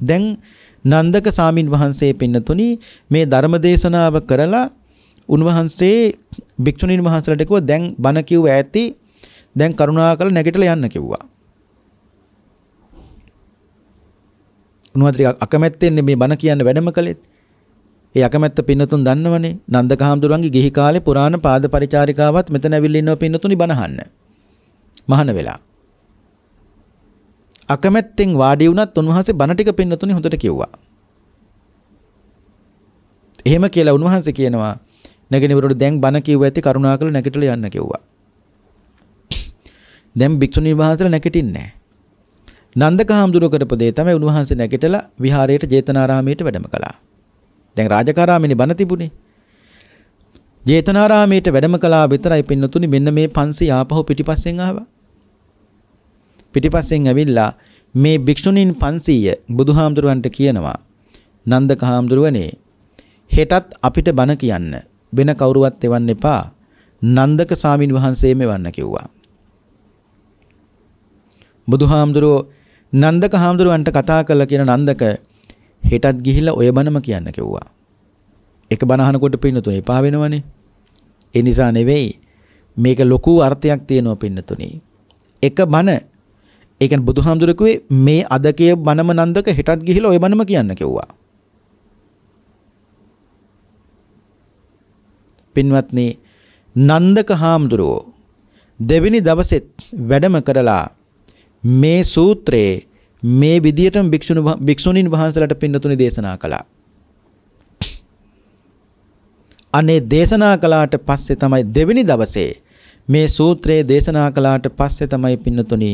දැන් නන්දක සාමින් වහන්සේ පින්නතුණි මේ ධර්ම දේශනාව කරලා උන්වහන්සේ භික්ෂුණීන් වහන්සේලාට කිව්වා දැන් බණ කිව්ව ඇති දැන් කරුණාකර නැගිටලා යන්න කිව්වා. උන්වහන්සේ ටිකක් අකමැත්තෙන්නේ මේ බණ කියන්න වැඩම කළෙත්. ඒ අකමැත්ත පින්නතුන් දන්නවනේ. නන්දක හාමුදුරන්ගේ ගිහි කාලේ පුරාණ පාද පරිචාරිකාවත් මෙතන ඇවිල්ලා ඉන්නව පින්නතුනි බණහන්න. මහන වෙලා. අකමැත්තෙන් වාඩි වුණත් උන්වහන්සේ බණ ටික පින්නතුනි හොඳට කිව්වා. එහෙම කියලා උන්වහන්සේ කියනවා නැගෙනවරුට දැන් බණ කිව්ව ඇති කරුණාකර නැගිටලා යන්න කිව්වා. දැන් භික්ෂුණී වහන්සේලා නැගිටින්නේ නැහැ. නන්දක හාමුදුරුව කරපු දේ තමයි උන්වහන්සේ නැගිටලා විහාරයට ජේතනාරාමයට වැඩම කළා. දැන් රාජකාරාමෙනි බණ තිබුණේ. ජේතනාරාමයට වැඩම කළා විතරයි පින්නතුනි මෙන්න මේ 500 ආපහු පිටිපස්සෙන් ආවා. පිටිපස්සෙන් ඇවිල්ලා මේ භික්ෂුණීන් 500 බුදුහාමුදුරුවන්ට කියනවා නන්දක හාමුදුරුවනේ හෙටත් අපිට බණ කියන්න වෙන කවුරුවත් එවන්න එපා. නන්දක සාමින් වහන්සේ මෙවන්න කිව්වා. බුදුහාමුදුරුවෝ නන්දක හාමුදුරුවන්ට කතා කළා කියන නන්දක හෙටත් ගිහිල්ලා ඔය බණම කියන්න කිව්වා. එක බණ අහනකොට පින්නතුනේ එපා වෙනවනේ. ඒ නිසා නෙවෙයි මේක ලොකු අර්ථයක් තියෙනවා පින්නතුනේ. එක බණ ඒ කියන්නේ බුදුහාමුදුරුවෝ මේ අද කිය බණම නන්දක හෙටත් ගිහිල්ලා ඔය බණම කියන්න කිව්වා. පින්වත්නි නන්දක හාමුදුරුවෝ දෙවෙනි දවසෙත් වැඩම කරලා මේ සූත්‍රයේ මේ විදියටම භික්ෂුණු භික්ෂුණීන් වහන්සේලාට පින්නතුනි දේශනා කළා. අනේ දේශනා කළාට පස්සේ තමයි දෙවෙනි දවසේ මේ සූත්‍රයේ දේශනා කළාට පස්සේ තමයි පින්නතුනි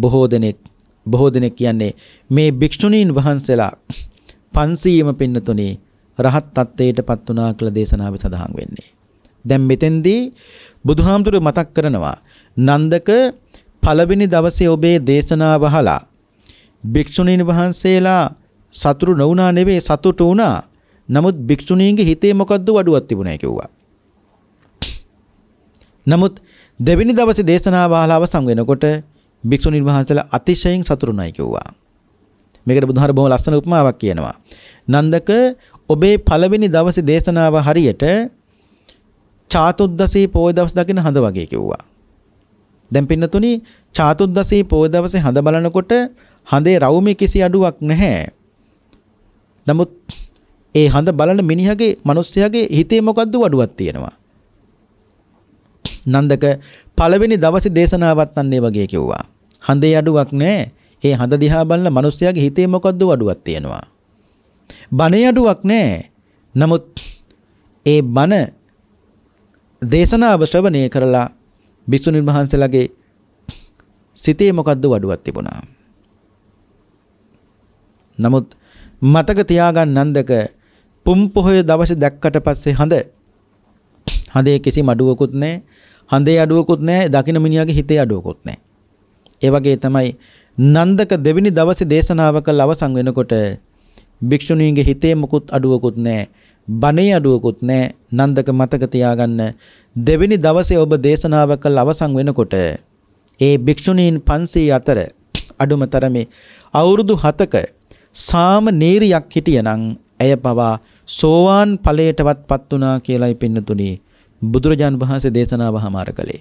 බොහෝ දෙනෙක් බොහෝ දෙනෙක් කියන්නේ මේ භික්ෂුණීන් වහන්සේලා 500ම පින්නතුනි රහත් තත්ත්වයටපත් වුණා කියලා දේශනාවේ සඳහන් වෙන්නේ. දැන් මෙතෙන්දී බුදුහාමුදුරුව මතක් කරනවා නන්දක පළවෙනි දවසේ ඔබේ දේශනාව අහලා භික්ෂුණීන් වහන්සේලා සතුරු නොවුනා නෙවෙයි සතුටු වුණා. නමුත් භික්ෂුණීන්ගේ හිතේ මොකද්ද වඩුවක් තිබුණා කිව්වා. නමුත් දෙවෙනි දවසේ දේශනාව අහලා අවසන් වෙනකොට භික්ෂුණීන් වහන්සේලා අතිශයින් සතුටුුණයි කිව්වා. මේකට බුදුහාර බොහොම ලස්සන උපමාවක් කියනවා. නන්දක ඔබේ පළවෙනි දවසේ දේශනාව හරියට චාතුද්දසී පොය දවස් දකින හඳ වගේ කිව්වා. දැන් පින්නතුනි චාතුද්දසේ පොය දවසේ හඳ බලනකොට හඳේ රවුමේ කිසි අඩුවක් නැහැ. නමුත් ඒ හඳ බලන මිනිහගේ මිනිස්සයාගේ හිතේ මොකද්ද වඩුවක් තියෙනවා. නන්දක පළවෙනි දවසේ දේශනාවත් අන්න වගේ කිව්වා. හඳේ අඩුවක් නැහැ. ඒ හඳ දිහා බලන මිනිස්සයාගේ හිතේ මොකද්ද වඩුවක් තියෙනවා. බණේ අඩුවක් නැහැ. නමුත් ඒ බණ දේශනාව ශ්‍රවණය කරලා භික්ෂුණීන් වහන්සේලාගේ සිතේ මොකද්ද වඩුවක් තිබුණා. නමුත් මතක තියාගන්න නන්දක පුම් පොහොය දවසේ දැක්කට පස්සේ හඳ හඳේ කිසි මඩුවකුත් නැහැ. හඳේ අඩුවකුත් නැහැ. දකින මිනිහාගේ හිතේ අඩුවකුත් නැහැ. ඒ වගේ තමයි නන්දක දෙවෙනි දවසේ දේශනාවක අවසන් වෙනකොට භික්ෂුණීන්ගේ හිතේ මොකුත් අඩුවකුත් නැහැ. බණේ අඩුවකුත් නැහැ නන්දක මතක තියාගන්න දෙවෙනි දවසේ ඔබ දේශනාවක අවසන් වෙනකොට ඒ භික්ෂුණීන් 500 අතර අඩුම තරමේ අවුරුදු 7ක සාමනීරියක් හිටියනම් ඇය පවා සෝවාන් ඵලයටවත්පත් වුණා කියලායි පින්නතුණි බුදුරජාන් වහන්සේ දේශනාව හමාර කළේ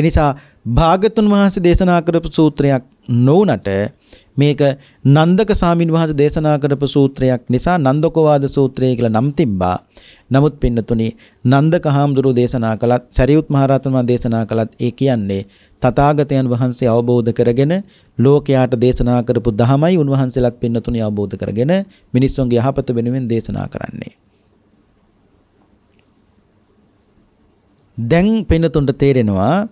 එනිසා භාගතුන් වහන්සේ දේශනා කරපු සූත්‍රයක් නොවුනට මේක නන්දක සාමින් වහන්සේ දේශනා කරපු සූත්‍රයක් නිසා නන්දකවාද සූත්‍රය කියලා නම් තිබ්බා. නමුත් පින්නතුනි නන්දක හාමුදුරුව දේශනා කළත් සරියුත් මහරහතන් වහන්සේ දේශනා කළත් ඒ කියන්නේ තථාගතයන් වහන්සේ අවබෝධ කරගෙන ලෝකයාට දේශනා කරපු දහමයි උන්වහන්සේලාත් පින්නතුනි අවබෝධ කරගෙන මිනිස්සුන්ගේ යහපත වෙනුවෙන් දේශනා කරන්නේ. දැන් පිනතුන්ට තේරෙනවා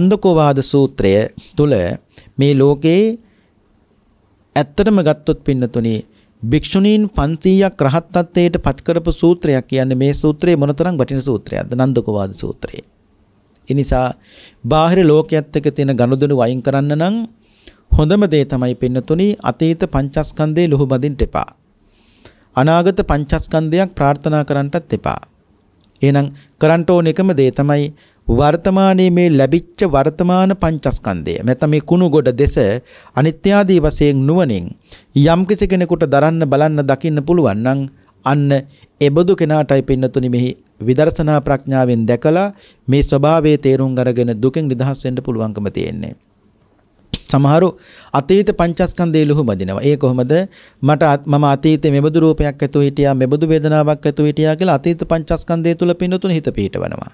නන්දකෝවාද සූත්‍රය තුල මේ ලෝකේ ඇත්තටම ගත්තොත් පින්නතුනි භික්ෂුණීන් 500ක් රහත් තත්ත්වයට පත් කරපු සූත්‍රයක් කියන්නේ මේ සූත්‍රයේ මොනතරම් වටින සූත්‍රයක්ද නන්දකෝවාද සූත්‍රය. ඒ නිසා බාහිර ලෝකයේත් එක්ක තියෙන ගනුදෙනු වයින් කරන්න නම් හොඳම දේ තමයි පින්නතුනි අතීත පංචස්කන්ධයේ ලොහු බඳින්න එපා. අනාගත පංචස්කන්ධයක් ප්‍රාර්ථනා කරන්නටත් එපා. එහෙනම් කරන්න ඕන එකම දේ තමයි වර්තමානයේ මේ ලැබිච්ච වර්තමාන පංචස්කන්ධය. නැත්නම් මේ කුණු ගොඩ දෙස අනිත්‍ය ආදී වශයෙන් නුවණින් යම් කිසි කෙනෙකුට දරන්න බලන්න දකින්න පුළුවන් නම් අන්න එබඳු කෙනාටයි පින්නතුනි මෙහි විදර්ශනා ප්‍රඥාවෙන් දැකලා මේ ස්වභාවයේ තේරුම් අරගෙන දුකෙන් නිදහස් වෙන්න පුළුවන්කම තියෙන්නේ. සමහරු අතීත පංචස්කන්ධයේ ලුහු බඳිනවා. ඒ කොහොමද? මට මම අතීතයේ මෙබඳු රූපයක් ඇතුව හිටියා, මෙබඳු වේදනාවක් ඇතුව හිටියා කියලා අතීත පංචස්කන්ධය තුල පින්නතුන හිත පිහිටවනවා.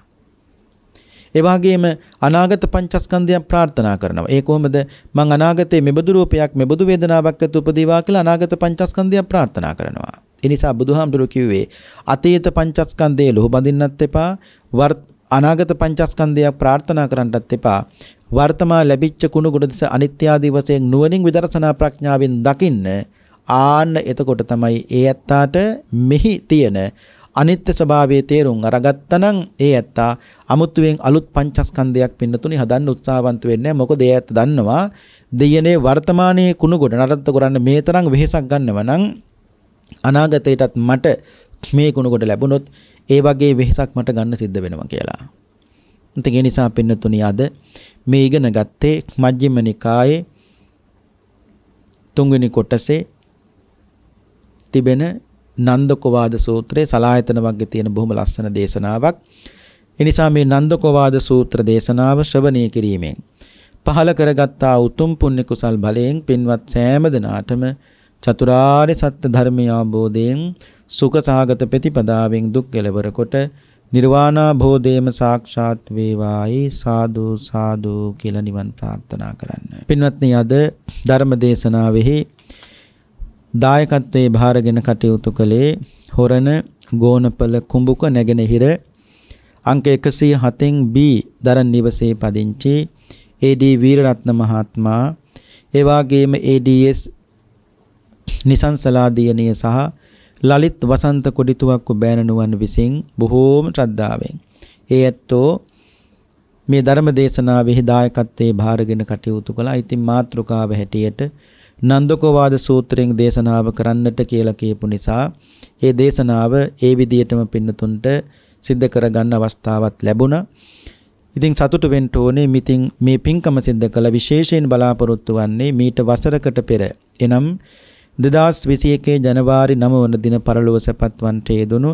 ඒ වගේම අනාගත පංචස්කන්ධයන් ප්‍රාර්ථනා කරනවා. ඒ කොහොමද? මං අනාගතයේ මෙබඳු රූපයක්, මෙබඳු වේදනාවක් ඇතුව උපදීවා කියලා අනාගත පංචස්කන්ධයන් ප්‍රාර්ථනා කරනවා. එනිසා බුදුහාමුදුරු කිව්වේ අතීත පංචස්කන්ධයේ ලොහු බඳින්නත් එපා අනාගත පංචස්කන්ධයක් ප්‍රාර්ථනා කරන්නටත් එපා. වර්තමා ලැබිච්ච කුණ ගුණ දිස අනිත්‍ය ආදී වශයෙන් නුවණින් විදර්ශනා ප්‍රඥාවෙන් දකින්න. ආන්න එතකොට තමයි ඒ ඇත්තාට මෙහි තියෙන අනිත්‍ය ස්වභාවයේ තේරුම් අරගත්තනම් ඒ ඇත්තා අමුතුවෙන් අලුත් පංචස්කන්ධයක් පින්නතුනි හදන්න උත්සාහවන්ත වෙන්නේ මොකද ඒ ඇත්ත දන්නවා දෙයනේ වර්තමානයේ කුණු ගොඩ නඩත්තු කරන්න මේ තරම් වෙහෙසක් ගන්නව නම් අනාගතයටත් මට මේ ගුණ කොට ලැබුණොත් ඒ වගේ වෙහසක් මට ගන්න සිද්ධ වෙනවා කියලා. ඉතින් ඒ නිසා පින්නතුනි අද මේ ඉගෙන ගත්තේ මජ්ක්‍ධිම නිකායේ තුන්වෙනි කොටසේ තිබෙන නන්දකෝවාද සූත්‍රයේ සලායතන වර්ගයේ තියෙන බොහොම ලස්සන දේශනාවක්. ඒ නිසා මේ නන්දකෝවාද සූත්‍ර දේශනාව ශ්‍රවණය කිරීමෙන් පහල කරගත්තා උතුම් පුණ්‍ය කුසල් බලයෙන් පින්වත් සෑම දෙනාටම චතුරාර්ය සත්‍ය ධර්මය අවබෝධයෙන් සුඛසහගත ප්‍රතිපදාවෙන් දුක් කෙලවර කොට නිර්වාණාභෝධයම සාක්ෂාත් වේවායි සාදු සාදු කියලා නිවන් ප්‍රාර්ථනා කරන්න. පින්වත්නි අද ධර්ම දේශනාවෙහි දායකත්වයේ භාරගෙන කටයුතු කළේ හොරණ ගෝනපල කුඹුක නැගෙනහිර අංක 107න් B දරන් නිවසේ පදිංචි AD වීරරත්න මහත්මයා ඒ වගේම ADS නිසංසලා දියණිය සහ ලලිත් වසන්ත කොඩිතුවක්කු බෑණනුවන් විසින් බොහෝම ශ්‍රද්ධාවෙන් ඒ ඇත්තෝ මේ ධර්ම දේශනාවෙහි දායකත්වයේ භාරගෙන කටයුතු කළා. ඉතින් මාත්‍රකාව හැටියට නන්දකෝවාද සූත්‍රයෙන් දේශනාව කරන්නට කියලා කියපු නිසා ඒ දේශනාව ඒ විදිහටම පින්නතුන්ට සිද්ධ කරගන්න අවස්ථාවක් ලැබුණා. ඉතින් සතුට වෙන්න ඕනේ මිතින් මේ පින්කම සිද්ධ කළ විශේෂයෙන් බලාපොරොත්තු වන්නේ මීට වසරකට පෙර එනම් දෙදස් විසියකේ ජනවාරි නමවන දින පරලොව සැපත්වන්ට යෙදුණු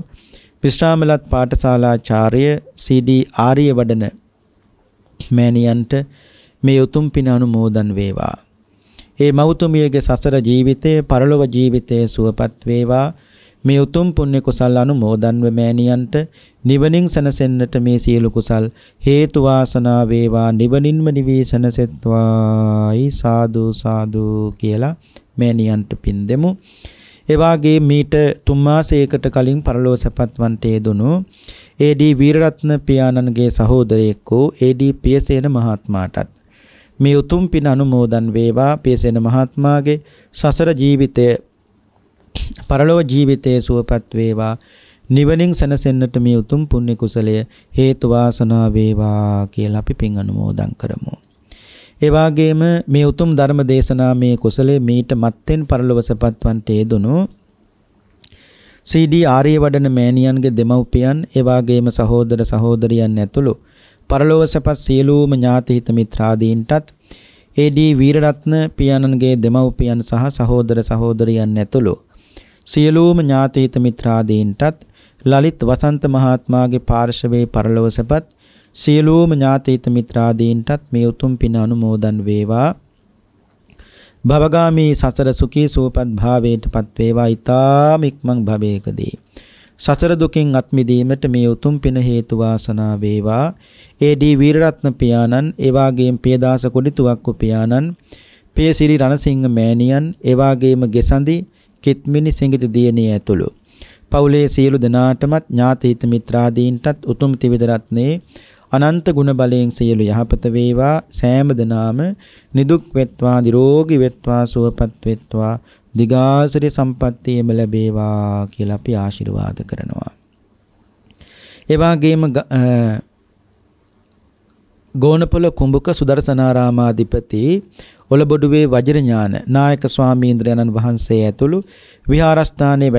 විශ්‍රාමලත් පාටශාලාචාර්ය CD ආරිය වඩන මෑණියන්ට මේ උතුම් පින අනුමෝදන් වේවා. ඒ මෞතුමියගේ සසර ජීවිතයේ පරලොව ජීවිතයේ සුවපත් වේවා. මේ උතුම් පුණ්‍ය කුසල් අනුමෝදන්ව මෑණියන්ට නිවනින් සැනසෙන්නට මේ සියලු කුසල් හේතු වාසනා වේවා නිවනින්ම නිවේසනසෙත්වායි සාදු සාදු කියලා මෑණියන්ට පින් දෙමු. එවාගේ මීට තුන් මාසයකට කලින් පරලෝ සැපත්වන්තයේ දුණු AD වීරරත්න පියාණන්ගේ සහෝදරයෙක් වූ AD පියසේන මහත්මයාටත් මේ උතුම් පින අනුමෝදන් වේවා පියසේන මහත්මයාගේ සසර ජීවිතය පරලොව ජීවිතයේ සුවපත් වේවා නිවනින් සැනසෙන්නට මේ උතුම් පුණ්‍ය කුසලය හේතු වාසනා වේවා කියලා අපි පින් අනුමෝදන් කරමු. ඒ වගේම මේ උතුම් ධර්ම දේශනාමේ කුසලයේ මීට මත්තෙන් පරලොව සපත්වන්ට යෙදුණු CD ආර්ය වඩන මෑණියන්ගේ දෙමව්පියන් ඒ වගේම සහෝදර සහෝදරියන් ඇතුළු පරලොව සපත් සියලුම ඥාති හිත මිත්‍රාදීන්ටත් AD වීරරත්න පියාණන්ගේ දෙමව්පියන් සහ සහෝදර සහෝදරියන් ඇතුළු සියලුම ඥාතීත මිත්‍රාදීන්ටත් ලලිත් වසන්ත මහත්මයාගේ පාර්ශවයේ පරලොව සැපත් සියලුම ඥාතීත මිත්‍රාදීන්ටත් මේ උතුම් පින අනුමෝදන් වේවා භවගාමී සසර සුඛී සුවපත් භාවයටපත් වේවා ඊතාම ඉක්මන් භවයකදී සතර දුකින් අත් මිදීමට මේ උතුම් පින හේතු වාසනා වේවා. ඒ.ඩී. වීරරත්න පියාණන්, එවාගේම පියදාස කොඩිතුවක්කු පියාණන්, පියසිරි රණසිංහ මෑණියන්, එවාගේම ගෙසඳි කිත්මිනි සිඟිති දියණිය ඇතුළු පවුලේ සියලු දෙනාටමත් ඥාති හිත මිත්‍රාදීන්ටත් උතුම් ත්‍රිවිධ රත්නේ අනන්ත ගුණ බලයෙන් සියලු යහපත වේවා සෑම දිනාම නිදුක් වෙත්වා නිරෝගී වෙත්වා සුවපත් වෙත්වා දිගාසිරි සම්පත්තියම ලැබේවා කියලා අපි ආශිර්වාද කරනවා. ඒ වගේම ගෝණපොළ කුඹුක සුදර්ශනාරාමාධිපති ඔලබොඩුවේ වජිරඥාන නායක ස්වාමීන්ද්‍රයන්න් වහන්සේ ඇතුළු විහාරස්ථානයේ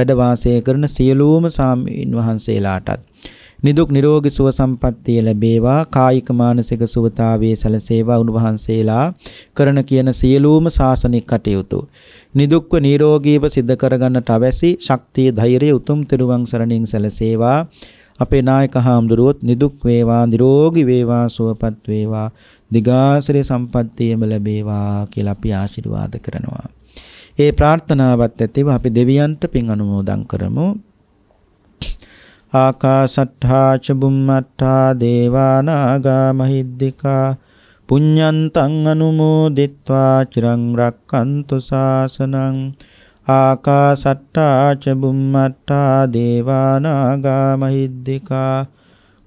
වැඩ වාසය කරන සියලුම සාමීන් වහන්සේලාටත් නිදුක් නිරෝගී සුව සම්පන්නිය ලැබේවා කායික මානසික සුවතාවයේ සැලසේවා උන්වහන්සේලා කරන කියන සියලුම සාසනික කටයුතු නිදුක්ව නිරෝගීව සිද්ධ කරගන්නට අවැසි ශක්තිය ධෛර්යය උතුම් තෙරුවන් සරණින් සැලසේවා අපේ නායක හාමුදුරුවොත් නිදුක් වේවා නිරෝගී වේවා සුවපත් වේවා දිගාසිරේ සම්පත්තියම ලැබේවා කියලා අපි ආශිර්වාද කරනවා. ඒ ප්‍රාර්ථනාවත් ඇතිව අපි දෙවියන්ට පින් අනුමෝදන් කරමු. ආකාසට්ඨා ච බුම්මට්ඨා දේවානාගා මහිද්దికා පුඤ්ඤන්තං අනුමෝදිත්වා චිරං රක්칸තු සාසනං ආකාසට්ඨා ච බුම්මට්ඨා දේවානාගා මහිද්దికා